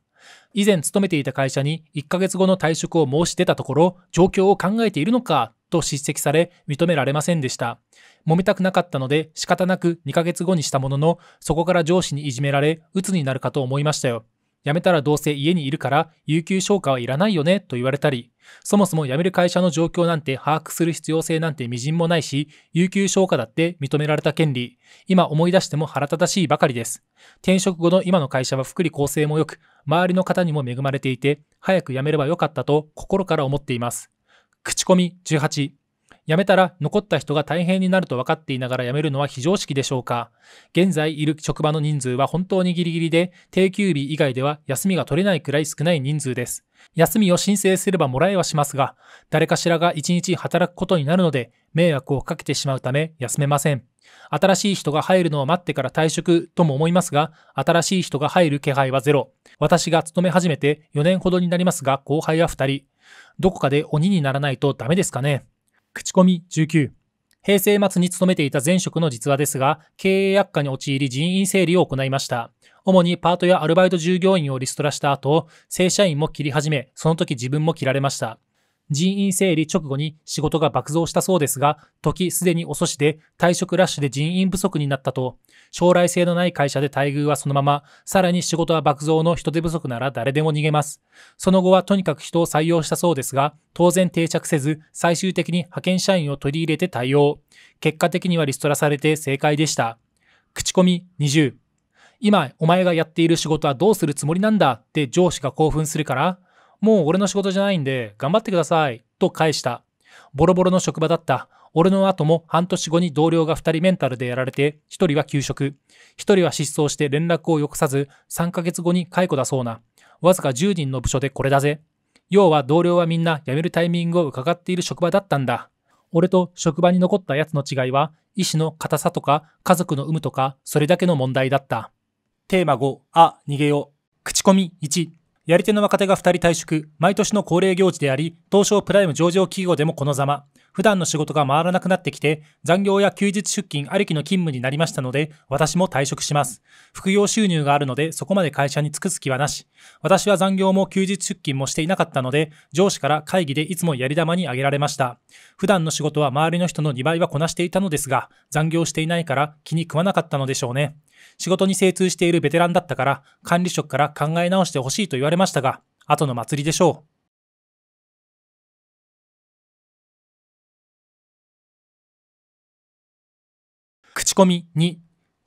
以前勤めていた会社に1ヶ月後の退職を申し出たところ、状況を考えているのかと叱責され、認められませんでした。揉めたくなかったので仕方なく2ヶ月後にしたものの、そこから上司にいじめられ、鬱になるかと思いましたよ。辞めたらどうせ家にいるから、有給消化はいらないよねと言われたり、そもそも辞める会社の状況なんて把握する必要性なんて微塵もないし、有給消化だって認められた権利、今思い出しても腹立たしいばかりです。転職後の今の会社は福利厚生も良く、周りの方にも恵まれていて、早く辞めればよかったと心から思っています。口コミ18辞めたら残った人が大変になると分かっていながら辞めるのは非常識でしょうか現在いる職場の人数は本当にギリギリで、定休日以外では休みが取れないくらい少ない人数です。休みを申請すればもらえはしますが、誰かしらが一日働くことになるので、迷惑をかけてしまうため休めません。新しい人が入るのを待ってから退職とも思いますが、新しい人が入る気配はゼロ。私が勤め始めて4年ほどになりますが、後輩は2人。どこかで鬼にならないとダメですかね。口コミ19。平成末に勤めていた前職の実話ですが、経営悪化に陥り人員整理を行いました。主にパートやアルバイト従業員をリストラした後、正社員も切り始め、その時自分も切られました。人員整理直後に仕事が爆増したそうですが、時すでに遅しで退職ラッシュで人員不足になったと、将来性のない会社で待遇はそのまま、さらに仕事は爆増の人手不足なら誰でも逃げます。その後はとにかく人を採用したそうですが、当然定着せず、最終的に派遣社員を取り入れて対応。結果的にはリストラされて正解でした。口コミ20。今、お前がやっている仕事はどうするつもりなんだって上司が興奮するから、もう俺の仕事じゃないんで頑張ってくださいと返した。ボロボロの職場だった。俺の後も半年後に同僚が2人メンタルでやられて、1人は休職、1人は失踪して連絡をよこさず、3ヶ月後に解雇だそうな。わずか10人の部署でこれだぜ。要は同僚はみんな辞めるタイミングを伺っている職場だったんだ。俺と職場に残ったやつの違いは、医師の硬さとか家族の有無とか、それだけの問題だった。テーマ5、あ、逃げよう。口コミ1。やり手の若手が2人退職、毎年の恒例行事であり、東証プライム上場企業でもこのざま、普段の仕事が回らなくなってきて、残業や休日出勤ありきの勤務になりましたので、私も退職します。副業収入があるので、そこまで会社に尽くす気はなし。私は残業も休日出勤もしていなかったので、上司から会議でいつもやり玉に挙げられました。普段の仕事は周りの人の2倍はこなしていたのですが、残業していないから気に食わなかったのでしょうね。仕事に精通しているベテランだったから、管理職から考え直してほしいと言われましたが、後の祭りでしょう。仕込み2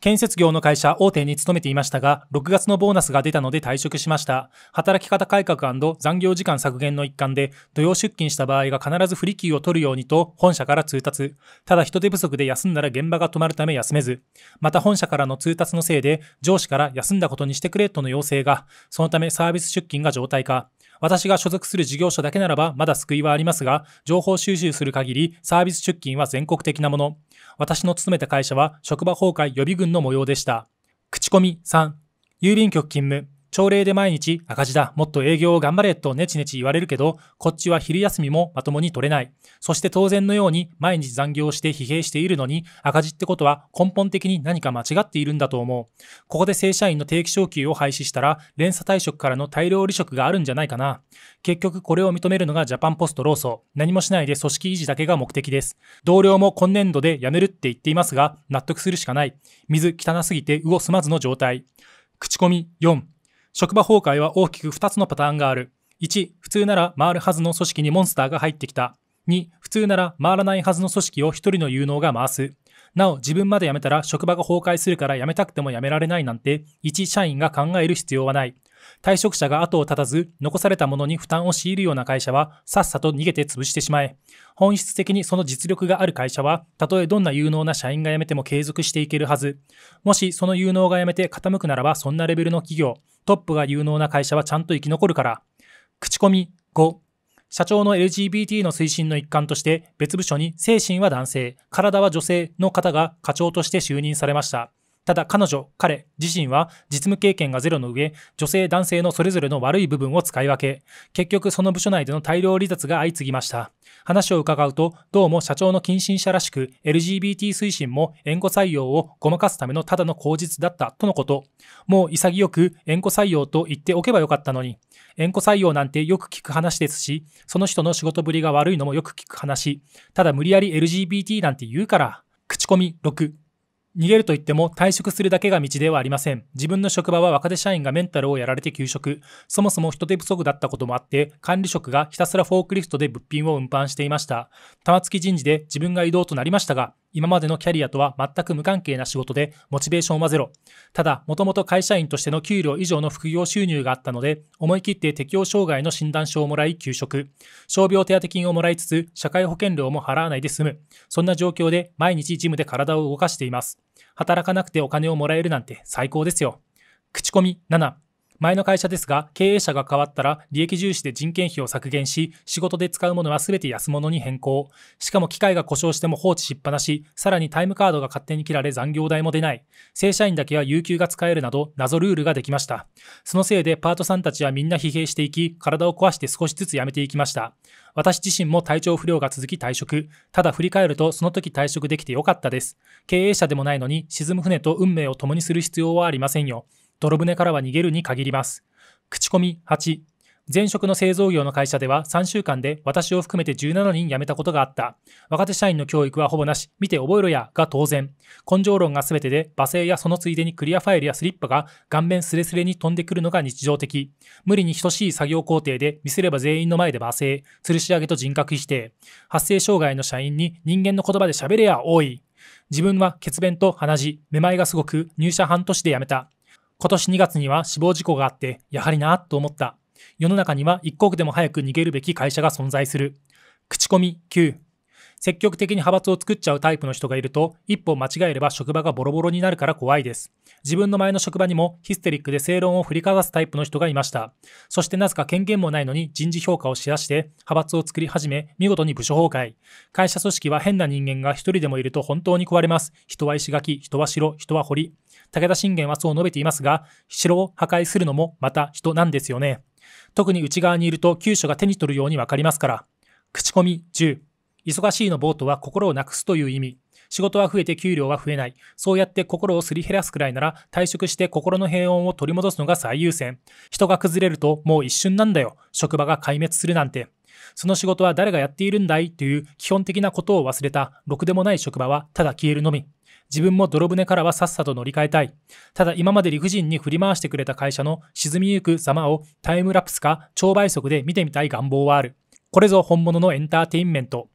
建設業の会社大手に勤めていましたが、6月のボーナスが出たので退職しました。働き方改革残業時間削減の一環で、土曜出勤した場合が必ず不利休を取るようにと本社から通達。ただ人手不足で休んだら現場が止まるため休めず。また本社からの通達のせいで、上司から休んだことにしてくれとの要請が、そのためサービス出勤が常態化。私が所属する事業所だけならばまだ救いはありますが、情報収集する限りサービス出勤は全国的なもの。私の勤めた会社は職場崩壊予備軍の模様でした。口コミ3、郵便局勤務。朝礼で毎日赤字だ、もっと営業を頑張れとネチネチ言われるけど、こっちは昼休みもまともに取れない。そして当然のように毎日残業して疲弊しているのに、赤字ってことは根本的に何か間違っているんだと思う。ここで正社員の定期昇給を廃止したら、連鎖退職からの大量離職があるんじゃないかな。結局これを認めるのがジャパンポスト労組。何もしないで組織維持だけが目的です。同僚も今年度で辞めるって言っていますが、納得するしかない。水汚すぎて魚済まずの状態。口コミ4。職場崩壊は大きく2つのパターンがある。1、普通なら回るはずの組織にモンスターが入ってきた。2、普通なら回らないはずの組織を1人の有能が回す。なお、自分まで辞めたら職場が崩壊するから辞めたくても辞められないなんて、1社員が考える必要はない。退職者が後を絶たず、残された者に負担を強いるような会社は、さっさと逃げて潰してしまえ。本質的にその実力がある会社は、たとえどんな有能な社員が辞めても継続していけるはず。もしその有能が辞めて傾くならば、そんなレベルの企業。トップが有能な会社はちゃんと生き残るから。口コミ5、社長の LGBT の推進の一環として別部署に精神は男性、体は女性の方が課長として就任されました。ただ彼女、彼自身は実務経験がゼロの上、女性、男性のそれぞれの悪い部分を使い分け、結局その部署内での大量離脱が相次ぎました。話を伺うと、どうも社長の近親者らしく、LGBT 推進も援護採用をごまかすためのただの口実だったとのこと。もう潔く援護採用と言っておけばよかったのに、縁故採用なんてよく聞く話ですし、その人の仕事ぶりが悪いのもよく聞く話、ただ無理やり LGBT なんて言うから、口コミ6。逃げると言っても退職するだけが道ではありません。自分の職場は若手社員がメンタルをやられて休職。そもそも人手不足だったこともあって、管理職がひたすらフォークリフトで物品を運搬していました。玉突き人事で自分が異動となりましたが、今までのキャリアとは全く無関係な仕事で、モチベーションはゼロ。ただ、もともと会社員としての給料以上の副業収入があったので、思い切って適応障害の診断書をもらい休職。傷病手当金をもらいつつ、社会保険料も払わないで済む。そんな状況で、毎日ジムで体を動かしています。働かなくてお金をもらえるなんて最高ですよ。口コミ7。前の会社ですが、経営者が変わったら利益重視で人件費を削減し、仕事で使うものは全て安物に変更。しかも機械が故障しても放置しっぱなし、さらにタイムカードが勝手に切られ残業代も出ない。正社員だけは有給が使えるなど、謎ルールができました。そのせいでパートさんたちはみんな疲弊していき、体を壊して少しずつ辞めていきました。私自身も体調不良が続き退職。ただ振り返ると、その時退職できてよかったです。経営者でもないのに、沈む船と運命を共にする必要はありませんよ。泥船からは逃げるに限ります。口コミ8。前職の製造業の会社では3週間で私を含めて17人辞めたことがあった。若手社員の教育はほぼなし、見て覚えろやが当然。根性論が全てで、罵声やそのついでにクリアファイルやスリッパが顔面スレスレに飛んでくるのが日常的。無理に等しい作業工程で、見せれば全員の前で罵声、吊るし上げと人格否定。発声障害の社員に人間の言葉で喋れや多い。自分は血便と鼻血、めまいがすごく入社半年で辞めた。今年2月には死亡事故があって、やはりなぁと思った。世の中には一刻でも早く逃げるべき会社が存在する。口コミ9。積極的に派閥を作っちゃうタイプの人がいると、一歩間違えれば職場がボロボロになるから怖いです。自分の前の職場にもヒステリックで正論を振りかざすタイプの人がいました。そしてなぜか権限もないのに人事評価をしやして、派閥を作り始め、見事に部署崩壊。会社組織は変な人間が一人でもいると本当に壊れます。人は石垣、人は城、人は堀。武田信玄はそう述べていますが、城を破壊するのもまた人なんですよね。特に内側にいると急所が手に取るようにわかりますから。口コミ10。忙しいのボートは心をなくすという意味。仕事は増えて給料は増えない。そうやって心をすり減らすくらいなら退職して心の平穏を取り戻すのが最優先。人が崩れるともう一瞬なんだよ。職場が壊滅するなんて。その仕事は誰がやっているんだいという基本的なことを忘れた、ろくでもない職場はただ消えるのみ。自分も泥船からはさっさと乗り換えたい。ただ今まで理不尽に振り回してくれた会社の沈みゆく様をタイムラプスか超倍速で見てみたい願望はある。これぞ本物のエンターテインメント。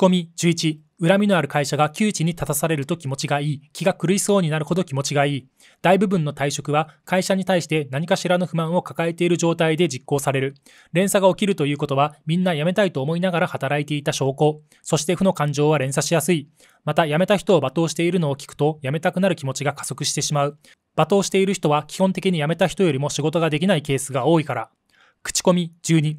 込み11、恨みのある会社が窮地に立たされると気持ちがいい、気が狂いそうになるほど気持ちがいい。大部分の退職は会社に対して何かしらの不満を抱えている状態で実行される。連鎖が起きるということはみんな辞めたいと思いながら働いていた証拠。そして負の感情は連鎖しやすい。また辞めた人を罵倒しているのを聞くと辞めたくなる気持ちが加速してしまう。罵倒している人は基本的に辞めた人よりも仕事ができないケースが多いから。口コミ12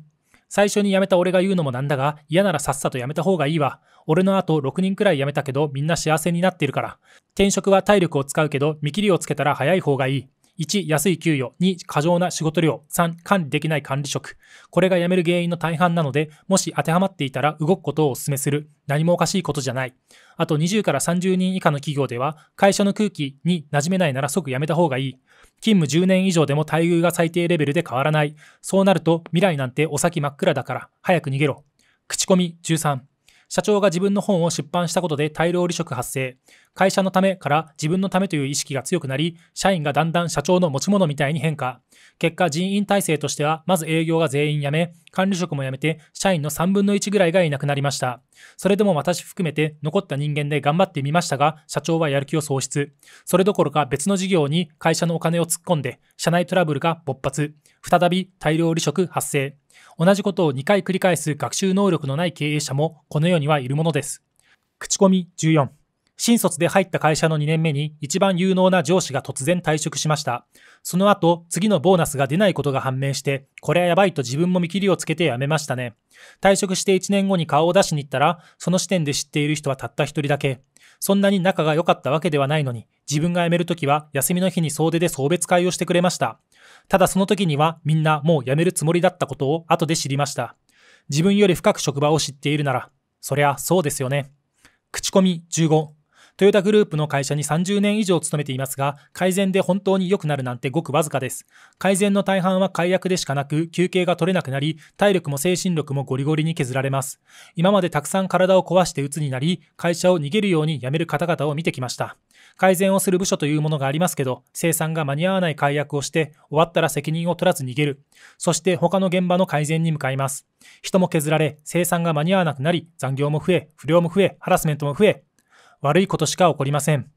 最初に辞めた俺が言うのもなんだが、嫌ならさっさと辞めた方がいいわ。俺の後6人くらい辞めたけどみんな幸せになっているから。転職は体力を使うけど見切りをつけたら早い方がいい。1、安い給与、2、過剰な仕事量、3、管理できない管理職。これが辞める原因の大半なので、もし当てはまっていたら動くことをお勧めする。何もおかしいことじゃない。あと20から30人以下の企業では、会社の空気に馴染めないなら即辞めた方がいい。勤務10年以上でも待遇が最低レベルで変わらない。そうなると、未来なんてお先真っ暗だから、早く逃げろ。口コミ13。社長が自分の本を出版したことで大量離職発生。会社のためから自分のためという意識が強くなり、社員がだんだん社長の持ち物みたいに変化。結果、人員体制としては、まず営業が全員辞め、管理職も辞めて、社員の3分の1ぐらいがいなくなりました。それでも私含めて残った人間で頑張ってみましたが、社長はやる気を喪失。それどころか別の事業に会社のお金を突っ込んで、社内トラブルが勃発。再び大量離職発生。同じことを2回繰り返す学習能力のない経営者もこの世にはいるものです。口コミ14。新卒で入った会社の2年目に一番有能な上司が突然退職しました。その後、次のボーナスが出ないことが判明して、これはやばいと自分も見切りをつけて辞めましたね。退職して1年後に顔を出しに行ったら、その視点で知っている人はたった1人だけ。そんなに仲が良かったわけではないのに、自分が辞めるときは休みの日に総出で送別会をしてくれました。ただその時にはみんなもう辞めるつもりだったことを後で知りました。自分より深く職場を知っているなら、そりゃそうですよね。口コミ15トヨタグループの会社に30年以上勤めていますが、改善で本当に良くなるなんてごくわずかです。改善の大半は解約でしかなく、休憩が取れなくなり、体力も精神力もゴリゴリに削られます。今までたくさん体を壊して鬱になり、会社を逃げるように辞める方々を見てきました。改善をする部署というものがありますけど、生産が間に合わない解約をして、終わったら責任を取らず逃げる。そして他の現場の改善に向かいます。人も削られ、生産が間に合わなくなり、残業も増え、不良も増え、ハラスメントも増え、悪いことしか起こりません。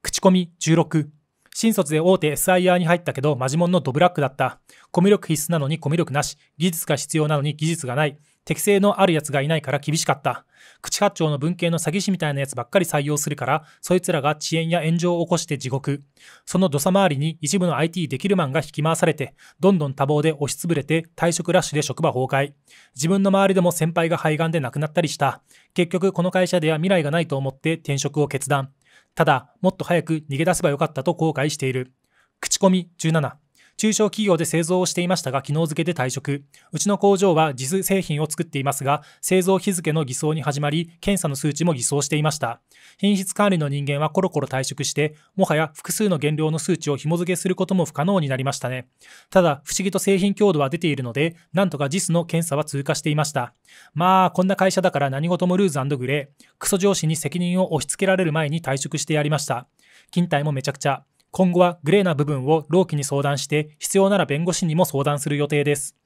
口コミ16。新卒で大手 SIR に入ったけど、マジモンのドブラックだった。コミュ力必須なのにコミュ力なし。技術が必要なのに技術がない。適性のあるやつがいないから厳しかった。口八丁の文系の詐欺師みたいなやつばっかり採用するから、そいつらが遅延や炎上を起こして地獄。その土佐回りに一部の IT できるマンが引き回されて、どんどん多忙で押しつぶれて退職ラッシュで職場崩壊。自分の周りでも先輩が肺がんで亡くなったりした。結局この会社では未来がないと思って転職を決断。ただ、もっと早く逃げ出せばよかったと後悔している。口コミ17。中小企業で製造をしていましたが、昨日付で退職。うちの工場はス製品を作っていますが、製造日付の偽装に始まり、検査の数値も偽装していました。品質管理の人間はコロコロ退職して、もはや複数の原料の数値を紐付けすることも不可能になりましたね。ただ、不思議と製品強度は出ているので、なんとか JIS の検査は通過していました。まあ、こんな会社だから何事もルーズグレー。クソ上司に責任を押し付けられる前に退職してやりました。勤怠もめちゃくちゃ。今後はグレーな部分を労基に相談して必要なら弁護士にも相談する予定です。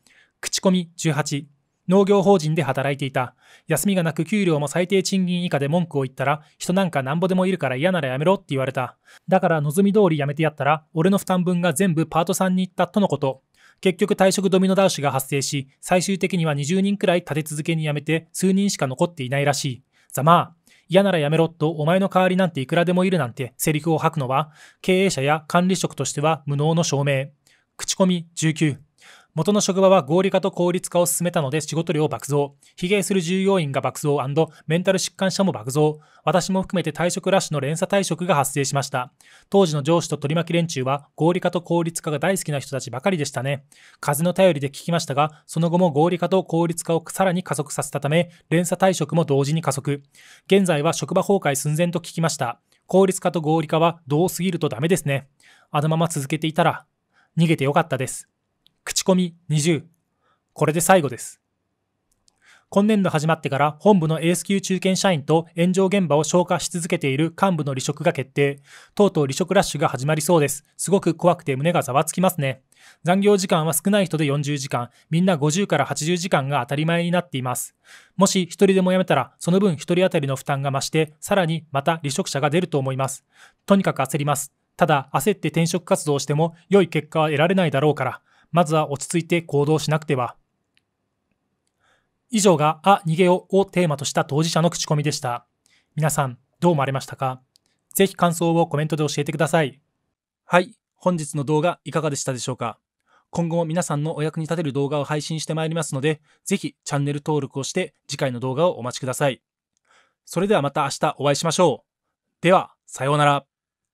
口コミ18農業法人で働いていた。休みがなく給料も最低賃金以下で文句を言ったら、人なんかなんぼでもいるから嫌ならやめろって言われた。だから望み通りやめてやったら、俺の負担分が全部パートさんに行ったとのこと。結局退職ドミノ倒しが発生し、最終的には20人くらい立て続けに辞めて数人しか残っていないらしい。ざまあ。嫌ならやめろとお前の代わりなんていくらでもいるなんてセリフを吐くのは、経営者や管理職としては無能の証明。口コミ19。元の職場は合理化と効率化を進めたので仕事量爆増。疲弊する従業員が爆増メンタル疾患者も爆増。私も含めて退職ラッシュの連鎖退職が発生しました。当時の上司と取り巻き連中は合理化と効率化が大好きな人たちばかりでしたね。風の頼りで聞きましたが、その後も合理化と効率化をさらに加速させたため、連鎖退職も同時に加速。現在は職場崩壊寸前と聞きました。効率化と合理化はどうすぎるとダメですね。あのまま続けていたら、逃げてよかったです。口コミ20。これで最後です。今年度始まってから本部のエース級中堅社員と炎上現場を消化し続けている幹部の離職が決定。とうとう離職ラッシュが始まりそうです。すごく怖くて胸がざわつきますね。残業時間は少ない人で40時間、みんな50から80時間が当たり前になっています。もし一人でも辞めたら、その分一人当たりの負担が増して、さらにまた離職者が出ると思います。とにかく焦ります。ただ、焦って転職活動をしても良い結果は得られないだろうから、まずは落ち着いて行動しなくては。以上が、あ、逃げよをテーマとした当事者の口コミでした。皆さん、どう思われましたかぜひ感想をコメントで教えてください。はい、本日の動画いかがでしたでしょうか今後も皆さんのお役に立てる動画を配信してまいりますので、ぜひチャンネル登録をして次回の動画をお待ちください。それではまた明日お会いしましょう。では、さようなら。